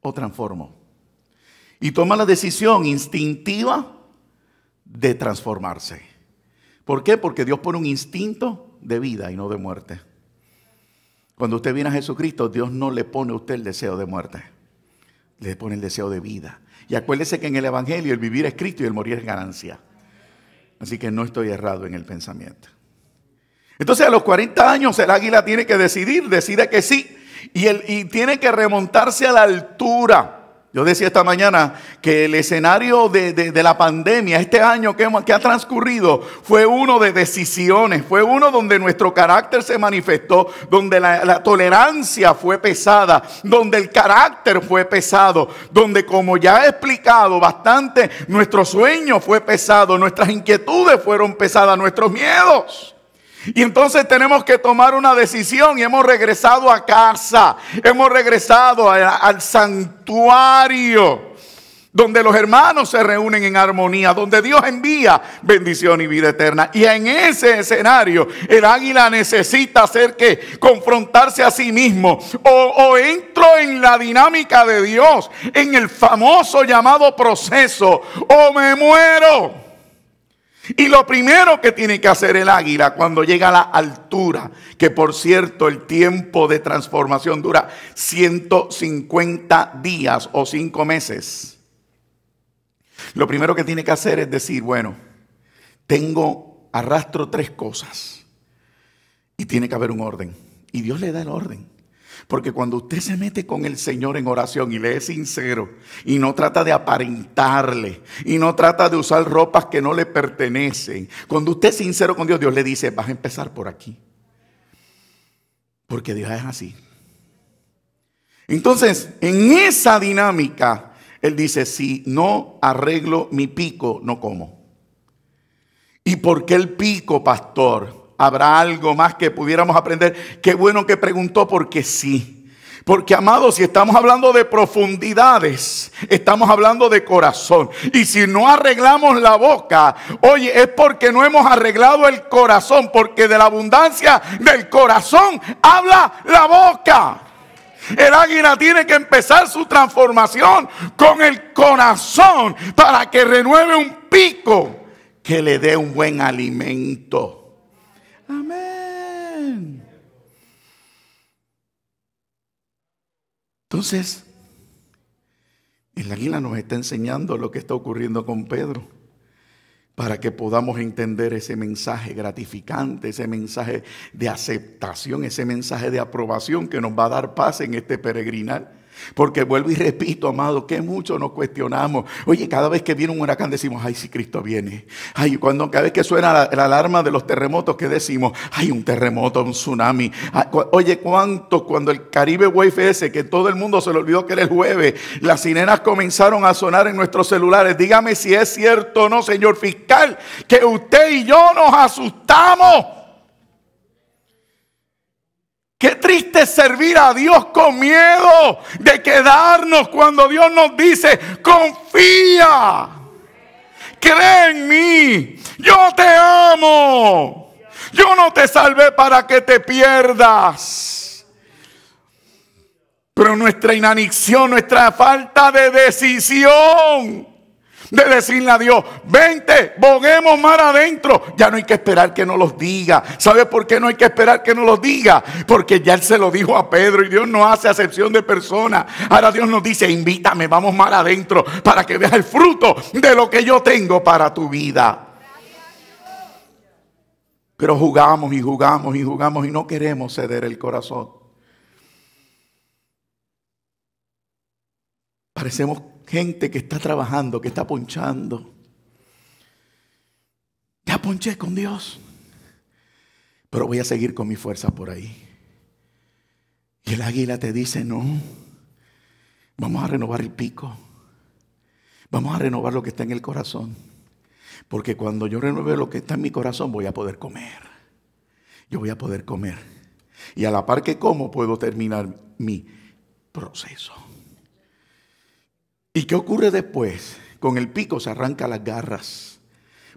o transformo. Y toma la decisión instintiva de transformarse. ¿Por qué? Porque Dios pone un instinto de vida y no de muerte. Cuando usted viene a Jesucristo, Dios no le pone a usted el deseo de muerte, le pone el deseo de vida. Y acuérdese que en el Evangelio el vivir es Cristo y el morir es ganancia. Así que no estoy errado en el pensamiento. Entonces a los 40 años el águila tiene que decidir, decide que sí, y, y tiene que remontarse a la altura. Yo decía esta mañana que el escenario de, la pandemia, este año que, hemos, que ha transcurrido, fue uno de decisiones, fue uno donde nuestro carácter se manifestó, donde la, la tolerancia fue pesada, donde el carácter fue pesado, donde como ya he explicado bastante, nuestro sueño fue pesado, nuestras inquietudes fueron pesadas, nuestros miedos. Y entonces tenemos que tomar una decisión y hemos regresado a casa, hemos regresado al santuario, donde los hermanos se reúnen en armonía, donde Dios envía bendición y vida eterna. Y en ese escenario el águila necesita hacer que confrontarse a sí mismo o, o entro en la dinámica de Dios, en el famoso llamado proceso, o me muero. Y lo primero que tiene que hacer el águila cuando llega a la altura, que por cierto el tiempo de transformación dura 150 días o 5 meses, lo primero que tiene que hacer es decir, bueno, tengo, arrastro tres cosas y tiene que haber un orden. Y Dios le da el orden. Porque cuando usted se mete con el Señor en oración y le es sincero y no trata de aparentarle y no trata de usar ropas que no le pertenecen, cuando usted es sincero con Dios, Dios le dice, vas a empezar por aquí. Porque Dios es así. Entonces, en esa dinámica, Él dice, si no arreglo mi pico, no como. ¿Y por qué el pico, pastor? ¿Habrá algo más que pudiéramos aprender? Qué bueno que preguntó porque sí. Porque amados, si estamos hablando de profundidades, estamos hablando de corazón. Y si no arreglamos la boca, oye, es porque no hemos arreglado el corazón, porque de la abundancia del corazón habla la boca. El águila tiene que empezar su transformación con el corazón para que renueve un pico que le dé un buen alimento. Amén. Entonces, el águila nos está enseñando lo que está ocurriendo con Pedro para que podamos entender ese mensaje gratificante, ese mensaje de aceptación, ese mensaje de aprobación que nos va a dar paz en este peregrinar. Porque vuelvo y repito, amado, que mucho nos cuestionamos. Oye, cada vez que viene un huracán decimos, ay, si Cristo viene. Ay, cuando cada vez que suena la, alarma de los terremotos, ¿qué decimos? Ay, un terremoto, un tsunami. Ah, oye, ¿cuánto cuando el Caribe Wave ese, que todo el mundo se le olvidó que era el jueves, las sirenas comenzaron a sonar en nuestros celulares? Dígame si es cierto o no, señor fiscal, que usted y yo nos asustamos. Qué triste servir a Dios con miedo de quedarnos cuando Dios nos dice, confía, cree en mí, yo te amo, yo no te salvé para que te pierdas. Pero nuestra inanición, nuestra falta de decisión de decirle a Dios, vente, boguemos mar adentro. Ya no hay que esperar que no los diga. ¿Sabe por qué no hay que esperar que no los diga? Porque ya Él se lo dijo a Pedro y Dios no hace acepción de persona. Ahora Dios nos dice, invítame, vamos mar adentro para que veas el fruto de lo que yo tengo para tu vida. Pero jugamos y jugamos y jugamos y no queremos ceder el corazón. Parecemos gente que está trabajando, que está ponchando. Ya ponché con Dios, pero voy a seguir con mi fuerza por ahí. Y el águila te dice, no, vamos a renovar el pico, vamos a renovar lo que está en el corazón, porque cuando yo renueve lo que está en mi corazón voy a poder comer, yo voy a poder comer. Y a la par que como puedo terminar mi proceso. ¿Y qué ocurre después? Con el pico se arranca las garras,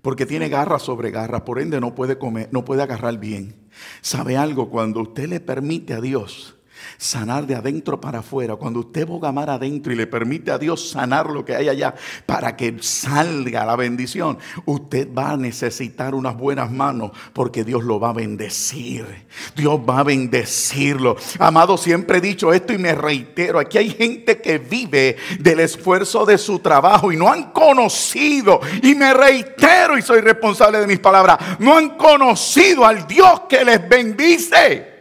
porque tiene garras sobre garras, por ende no puede comer, no puede agarrar bien. ¿Sabe algo? Cuando usted le permite a Dios sanar de adentro para afuera, cuando usted amar adentro y le permite a Dios sanar lo que hay allá para que salga la bendición, usted va a necesitar unas buenas manos porque Dios lo va a bendecir. Dios va a bendecirlo. Amado, siempre he dicho esto y me reitero, aquí hay gente que vive del esfuerzo de su trabajo y no han conocido, y me reitero y soy responsable de mis palabras, no han conocido al Dios que les bendice.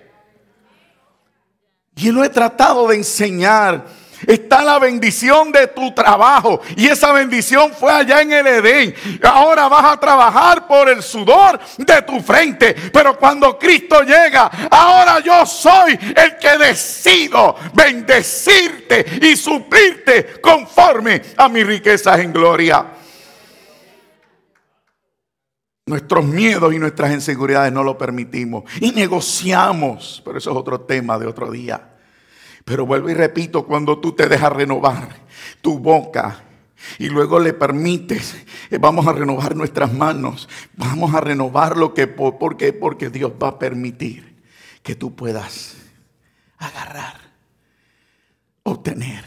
Y lo he tratado de enseñar. Está la bendición de tu trabajo. Y esa bendición fue allá en el Edén. Ahora vas a trabajar por el sudor de tu frente. Pero cuando Cristo llega, ahora yo soy el que decido bendecirte y suplirte conforme a mis riquezas en gloria. Nuestros miedos y nuestras inseguridades no lo permitimos. Y negociamos, pero eso es otro tema de otro día. Pero vuelvo y repito, cuando tú te dejas renovar tu boca y luego le permites, eh, vamos a renovar nuestras manos, vamos a renovar lo que, ¿por qué? Porque Dios va a permitir que tú puedas agarrar, obtener.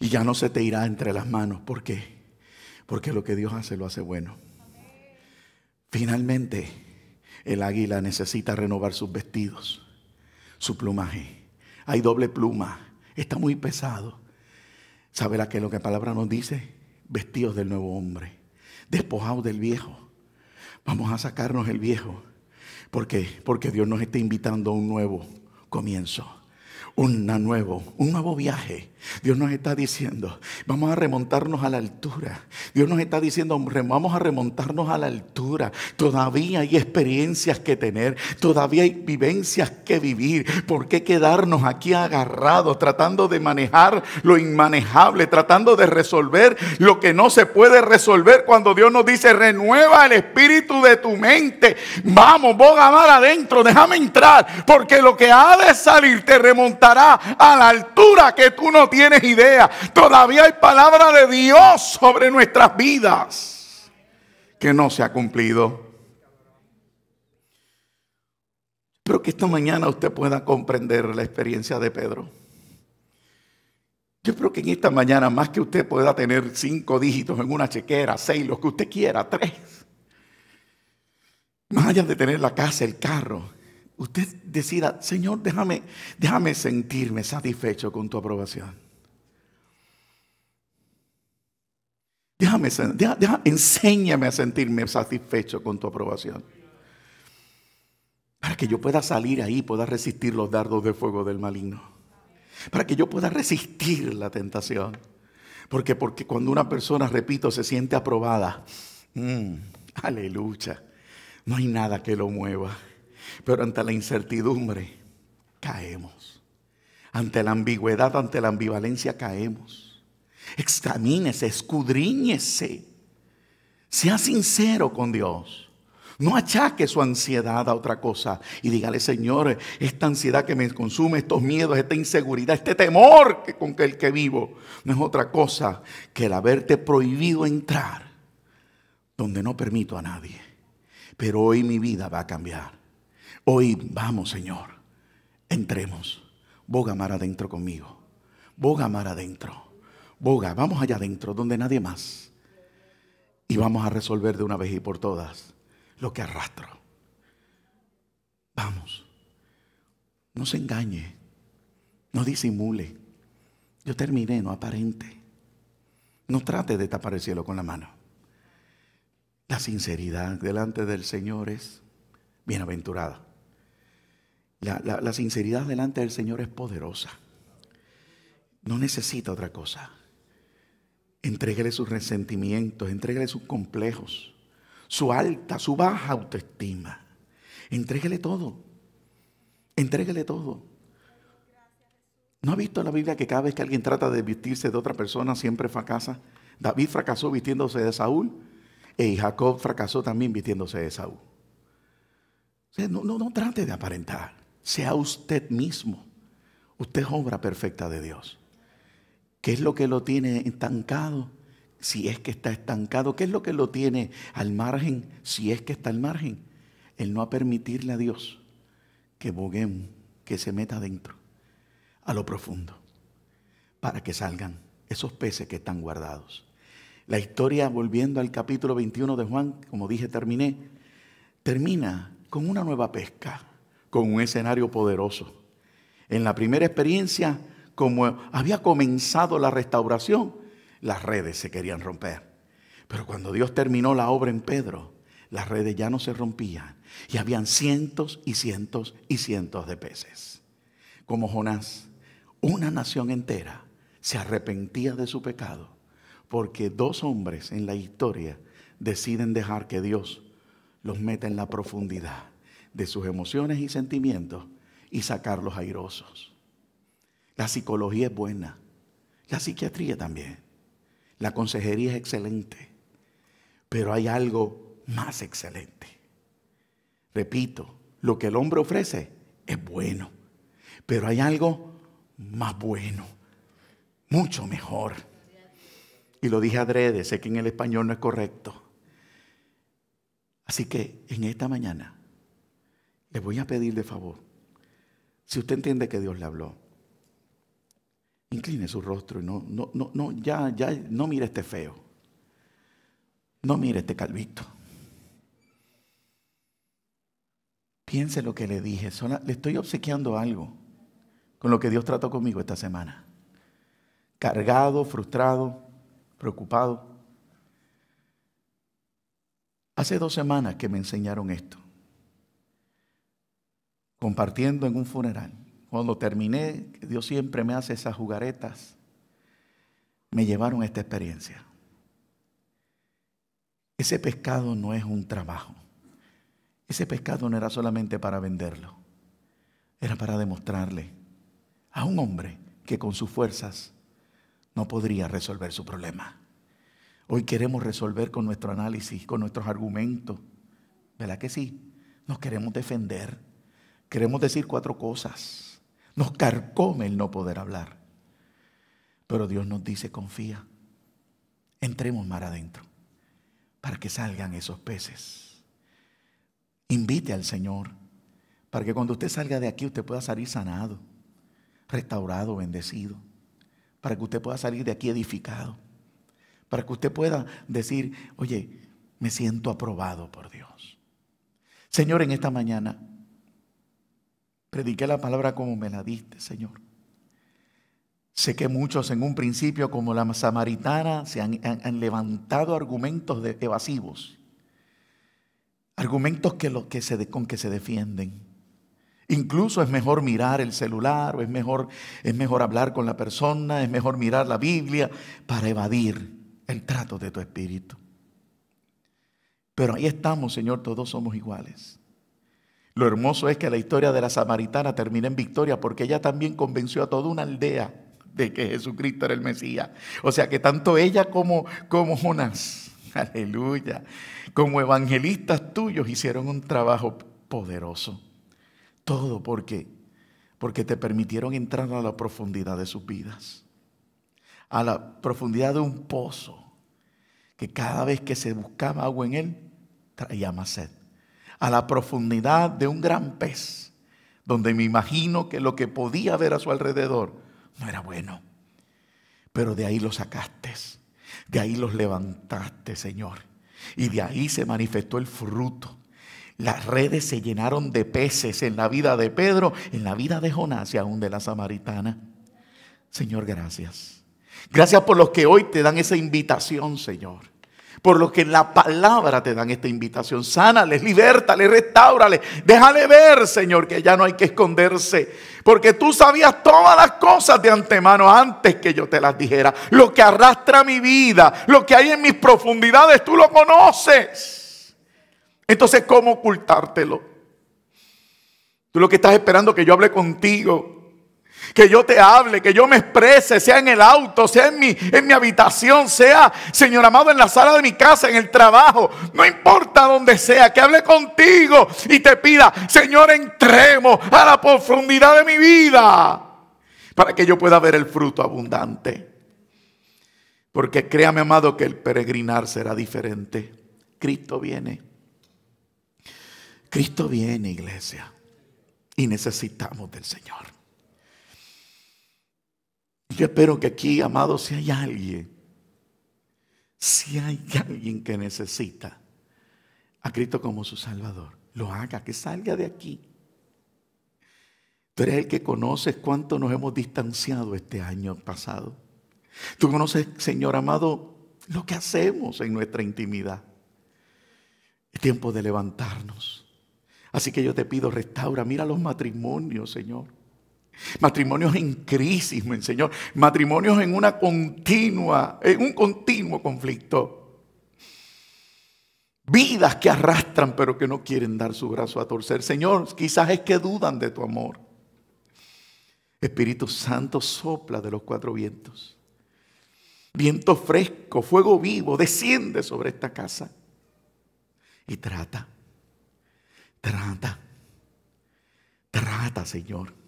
Y ya no se te irá entre las manos. ¿Por qué? Porque lo que Dios hace lo hace bueno. Finalmente, el águila necesita renovar sus vestidos, su plumaje. Hay doble pluma, está muy pesado. ¿Sabe lo que la palabra nos dice? Vestidos del nuevo hombre, despojados del viejo. Vamos a sacarnos el viejo, porque porque Dios nos está invitando a un nuevo comienzo, un nuevo, un nuevo viaje, Dios nos está diciendo, vamos a remontarnos a la altura. Dios nos está diciendo, vamos a remontarnos a la altura. Todavía hay experiencias que tener, todavía hay vivencias que vivir. ¿Por qué quedarnos aquí agarrados, tratando de manejar lo inmanejable, tratando de resolver lo que no se puede resolver cuando Dios nos dice, renueva el espíritu de tu mente? Vamos, boga más adentro, déjame entrar, porque lo que ha de salir te remontará a la altura que tú no tienes idea. Todavía hay palabra de Dios sobre nuestras vidas que no se ha cumplido. Espero que esta mañana usted pueda comprender la experiencia de Pedro. Yo creo que en esta mañana, más que usted pueda tener cinco dígitos en una chequera, seis, lo que usted quiera, tres. Más allá de tener la casa, el carro, usted decida, Señor, déjame, déjame sentirme satisfecho con tu aprobación. Déjame, enséñame a sentirme satisfecho con tu aprobación. Para que yo pueda salir ahí, pueda resistir los dardos de fuego del maligno. Para que yo pueda resistir la tentación. Porque, porque cuando una persona, repito, se siente aprobada, mm, aleluya, no hay nada que lo mueva. Pero ante la incertidumbre, caemos. Ante la ambigüedad, ante la ambivalencia, caemos. Examínese, escudriñese. Sea sincero con Dios. No achaque su ansiedad a otra cosa. Y dígale, Señor, esta ansiedad que me consume, estos miedos, esta inseguridad, este temor que, con el que vivo, no es otra cosa que el haberte prohibido entrar donde no permito a nadie. Pero hoy mi vida va a cambiar. Hoy vamos, Señor. Entremos. Boga mar adentro conmigo. Boga mar adentro boga, vamos allá adentro, donde nadie más. Y vamos a resolver de una vez y por todas lo que arrastro. Vamos, no se engañe, no disimule. Yo terminé, no aparente. No trate de tapar el cielo con la mano. La sinceridad delante del Señor es bienaventurada. La, la sinceridad delante del Señor es poderosa. No necesita otra cosa. Entréguele sus resentimientos, entréguele sus complejos, su alta, su baja autoestima. Entréguele todo. Entréguele todo. ¿No ha visto en la Biblia que cada vez que alguien trata de vestirse de otra persona siempre fracasa? David fracasó vistiéndose de Saúl y e Jacob fracasó también vistiéndose de Saúl. no, no, no trate de aparentar. Sea usted mismo. Usted es obra perfecta de Dios. ¿Qué es lo que lo tiene estancado? Si es que está estancado, ¿qué es lo que lo tiene al margen? Si es que está al margen, el no permitirle a Dios que boguemos, que se meta adentro, a lo profundo, para que salgan esos peces que están guardados. La historia, volviendo al capítulo 21 de Juan, como dije, terminé, termina con una nueva pesca, con un escenario poderoso. En la primera experiencia, como había comenzado la restauración, las redes se querían romper. Pero cuando Dios terminó la obra en Pedro, las redes ya no se rompían y habían cientos y cientos y cientos de peces. Como Jonás, una nación entera se arrepentía de su pecado porque dos hombres en la historia deciden dejar que Dios los meta en la profundidad de sus emociones y sentimientos y sacarlos airosos. La psicología es buena. La psiquiatría también. La consejería es excelente. Pero hay algo más excelente. Repito, lo que el hombre ofrece es bueno. Pero hay algo más bueno. Mucho mejor. Y lo dije adrede, sé que en el español no es correcto. Así que en esta mañana le voy a pedir de favor, si usted entiende que Dios le habló, Incline su rostro y no, no, no, no, ya, ya, no mire este feo. No mire este calvito. Piense lo que le dije. le estoy obsequiando algo con lo que Dios trató conmigo esta semana. Cargado, frustrado, preocupado. Hace dos semanas que me enseñaron esto, compartiendo en un funeral. Cuando terminé, Dios siempre me hace esas jugaretas, me llevaron a esta experiencia. Ese pescado no es un trabajo. Ese pescado no era solamente para venderlo, era para demostrarle a un hombre que con sus fuerzas no podría resolver su problema. Hoy queremos resolver con nuestro análisis, con nuestros argumentos. ¿Verdad que sí? Nos queremos defender. Queremos decir cuatro cosas. Nos carcome el no poder hablar. Pero Dios nos dice, confía, entremos mar adentro para que salgan esos peces. Invite al Señor para que cuando usted salga de aquí usted pueda salir sanado, restaurado, bendecido, para que usted pueda salir de aquí edificado, para que usted pueda decir, oye, me siento aprobado por Dios. Señor, en esta mañana Prediqué la palabra como me la diste, Señor. Sé que muchos en un principio, como la samaritana, se han, levantado argumentos evasivos. Argumentos que, que se, con que se defienden. Incluso es mejor mirar el celular, o es mejor, es mejor hablar con la persona, es mejor mirar la Biblia para evadir el trato de tu espíritu. Pero ahí estamos, Señor, todos somos iguales. Lo hermoso es que la historia de la samaritana termina en victoria porque ella también convenció a toda una aldea de que Jesucristo era el Mesías. O sea que tanto ella como, como aleluya, como evangelistas tuyos hicieron un trabajo poderoso. Todo porque porque te permitieron entrar a la profundidad de sus vidas, a la profundidad de un pozo que cada vez que se buscaba agua en él traía más sed a la profundidad de un gran pez, donde me imagino que lo que podía ver a su alrededor no era bueno. Pero de ahí los sacaste, de ahí los levantaste, Señor. Y de ahí se manifestó el fruto. Las redes se llenaron de peces en la vida de Pedro, en la vida de Jonás y aún de la samaritana. Señor, gracias. Gracias por los que hoy te dan esa invitación, Señor. Por lo que en la palabra te dan esta invitación. Sánales, libértales, restáurales. Déjale ver, Señor, que ya no hay que esconderse. Porque tú sabías todas las cosas de antemano antes que yo te las dijera. Lo que arrastra mi vida, lo que hay en mis profundidades, tú lo conoces. Entonces, ¿cómo ocultártelo? Tú lo que estás esperando que yo hable contigo que yo te hable, que yo me exprese, sea en el auto, sea en mi, en mi habitación, sea, Señor amado, en la sala de mi casa, en el trabajo, no importa donde sea, que hable contigo y te pida, Señor, entremos a la profundidad de mi vida para que yo pueda ver el fruto abundante. Porque créame, amado, que el peregrinar será diferente. Cristo viene. Cristo viene, iglesia. Y necesitamos del Señor. Yo espero que aquí, amado, si hay alguien, si hay alguien que necesita a Cristo como su Salvador, lo haga, que salga de aquí. Tú eres el que conoces cuánto nos hemos distanciado este año pasado. Tú conoces, Señor amado, lo que hacemos en nuestra intimidad. Es tiempo de levantarnos. Así que yo te pido, restaura, mira los matrimonios, Señor. Matrimonios en crisis, Señor, Matrimonios en una continua, en un continuo conflicto. Vidas que arrastran pero que no quieren dar su brazo a torcer. Señor, quizás es que dudan de tu amor. Espíritu Santo sopla de los cuatro vientos. Viento fresco, fuego vivo, desciende sobre esta casa. Y trata, trata, trata, Señor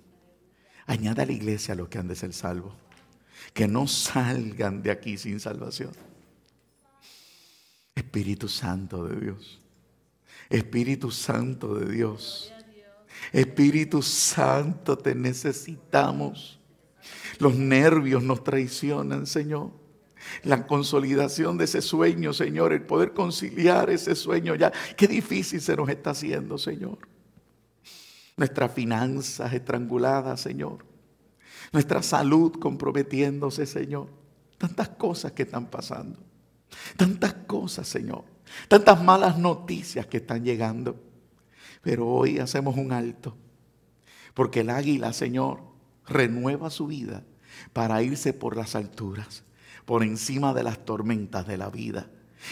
Añada a la iglesia a los que han de ser salvos. Que no salgan de aquí sin salvación. Espíritu Santo de Dios. Espíritu Santo de Dios. Espíritu Santo, te necesitamos. Los nervios nos traicionan, Señor. La consolidación de ese sueño, Señor, el poder conciliar ese sueño ya. Qué difícil se nos está haciendo, Señor nuestras finanzas estranguladas, Señor, nuestra salud comprometiéndose, Señor, tantas cosas que están pasando, tantas cosas, Señor, tantas malas noticias que están llegando. Pero hoy hacemos un alto, porque el águila, Señor, renueva su vida para irse por las alturas, por encima de las tormentas de la vida.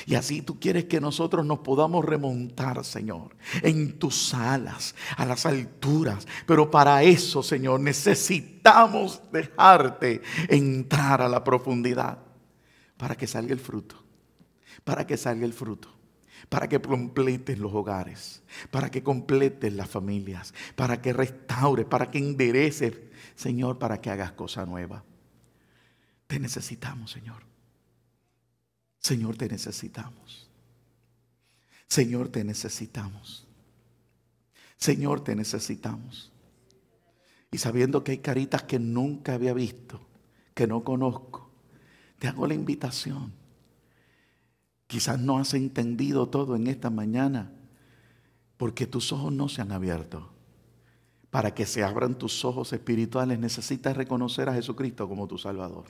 Y así tú quieres que nosotros nos podamos remontar, Señor, en tus alas, a las alturas. Pero para eso, Señor, necesitamos dejarte entrar a la profundidad para que salga el fruto, para que salga el fruto, para que completes los hogares, para que completes las familias, para que restaures, para que endereces, Señor, para que hagas cosa nueva. Te necesitamos, Señor. Señor, te necesitamos. Señor, te necesitamos. Señor, te necesitamos. Y sabiendo que hay caritas que nunca había visto, que no conozco, te hago la invitación. Quizás no has entendido todo en esta mañana, porque tus ojos no se han abierto. Para que se abran tus ojos espirituales necesitas reconocer a Jesucristo como tu Salvador.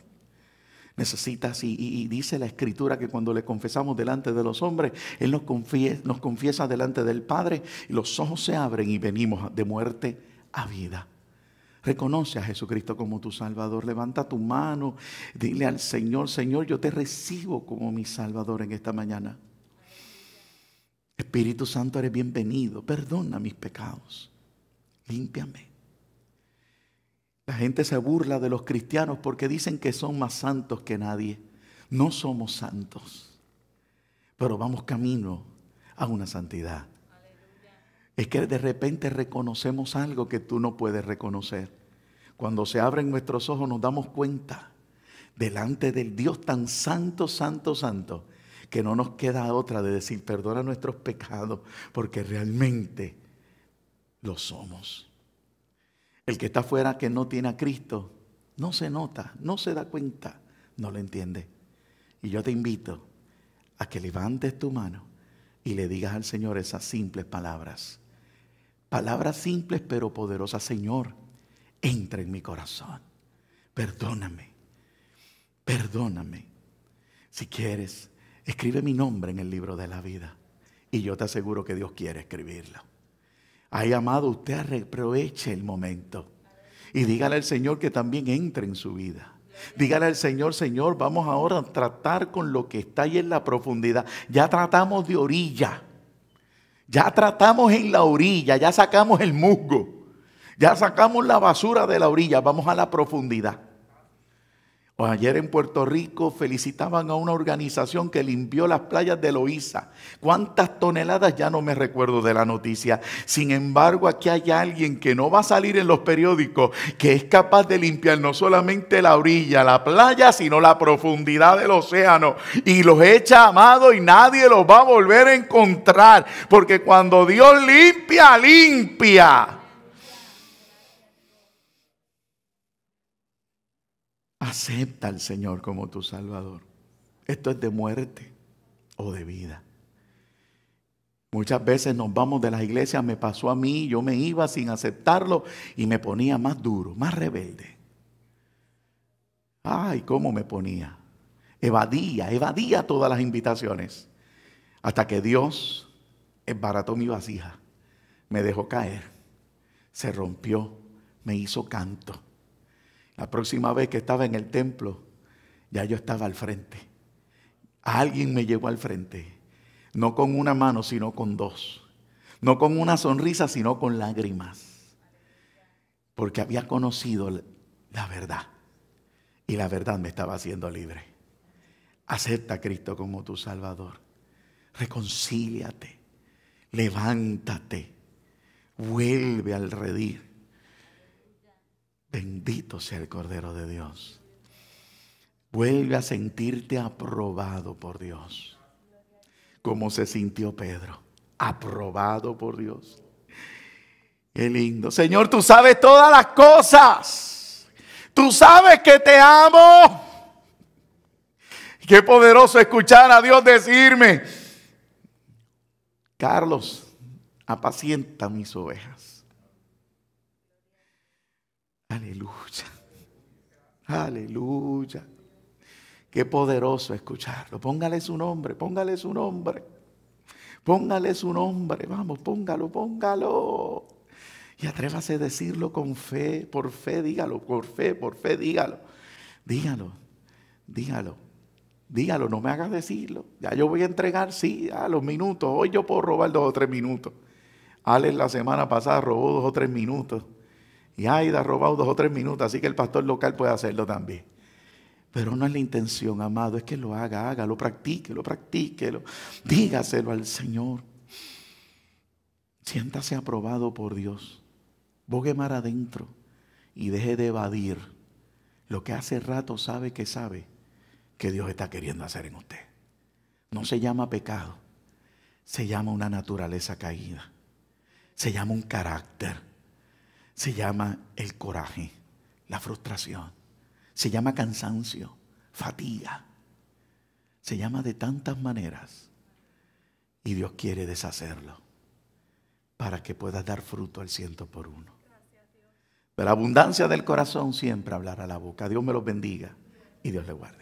Necesitas, y, dice la escritura que cuando le confesamos delante de los hombres, Él nos confiesa, nos confiesa delante del Padre y los ojos se abren y venimos de muerte a vida. Reconoce a Jesucristo como tu Salvador. Levanta tu mano. Dile al Señor, Señor, yo te recibo como mi Salvador en esta mañana. Espíritu Santo, eres bienvenido. Perdona mis pecados. Límpiame. La gente se burla de los cristianos porque dicen que son más santos que nadie. No somos santos, pero vamos camino a una santidad. Es que de repente reconocemos algo que tú no puedes reconocer. Cuando se abren nuestros ojos nos damos cuenta delante del Dios tan santo, santo, santo, que no nos queda otra de decir perdona nuestros pecados porque realmente lo somos. El que está afuera que no tiene a Cristo, no se nota, no se da cuenta, no lo entiende. Y yo te invito a que levantes tu mano y le digas al Señor esas simples palabras. Palabras simples pero poderosas. Señor, entra en mi corazón. Perdóname. Perdóname. Si quieres, escribe mi nombre en el libro de la vida. Y yo te aseguro que Dios quiere escribirlo. Ay, amado, usted aproveche el momento. Y dígale al Señor que también entre en su vida. Dígale al Señor, Señor, vamos ahora a tratar con lo que está ahí en la profundidad. Ya tratamos de orilla. Ya tratamos en la orilla. Ya sacamos el musgo. Ya sacamos la basura de la orilla. Vamos a la profundidad. Pues ayer en Puerto Rico felicitaban a una organización que limpió las playas de Loíza. ¿Cuántas toneladas? Ya no me recuerdo de la noticia. Sin embargo, aquí hay alguien que no va a salir en los periódicos, que es capaz de limpiar no solamente la orilla, la playa, sino la profundidad del océano. Y los echa, amado, y nadie los va a volver a encontrar. Porque cuando Dios limpia, limpia. Acepta al Señor como tu Salvador. Esto es de muerte o de vida. Muchas veces nos vamos de las iglesias, me pasó a mí, yo me iba sin aceptarlo y me ponía más duro, más rebelde. Ay, cómo me ponía. Evadía, evadía todas las invitaciones. Hasta que Dios embarató mi vasija, me dejó caer, se rompió, me hizo canto la próxima vez que estaba en el templo, ya yo estaba al frente. Alguien me llevó al frente, no con una mano, sino con dos. No con una sonrisa, sino con lágrimas. Porque había conocido la verdad. Y la verdad me estaba haciendo libre. Acepta a Cristo como tu Salvador. Reconcíliate. Levántate. Vuelve al redir. Bendito sea el Cordero de Dios. Vuelve a sentirte aprobado por Dios, como se sintió Pedro, aprobado por Dios. Qué lindo. Señor, tú sabes todas las cosas. Tú sabes que te amo. Qué poderoso escuchar a Dios decirme, Carlos, apacienta mis ovejas. Aleluya. Aleluya. Qué poderoso escucharlo. Póngale su nombre, póngale su nombre. Póngale su nombre. Vamos, póngalo, póngalo. Y atrévase a decirlo con fe, por fe, dígalo, por fe, por fe, dígalo. Dígalo, dígalo, dígalo, no me hagas decirlo. Ya yo voy a entregar, sí, a los minutos. Hoy yo puedo robar dos o tres minutos. Alex la semana pasada robó dos o tres minutos. Y Aida ha robado dos o tres minutos, así que el pastor local puede hacerlo también. Pero no es la intención, amado, es que lo haga, haga, lo practique, lo practíquelo. Dígaselo al Señor. Siéntase aprobado por Dios. Bogue mar adentro y deje de evadir lo que hace rato sabe que sabe que Dios está queriendo hacer en usted. No se llama pecado, se llama una naturaleza caída, se llama un carácter se llama el coraje, la frustración, se llama cansancio, fatiga, se llama de tantas maneras y Dios quiere deshacerlo para que puedas dar fruto al ciento por uno. Pero la abundancia del corazón siempre hablará la boca. Dios me los bendiga y Dios le guarde.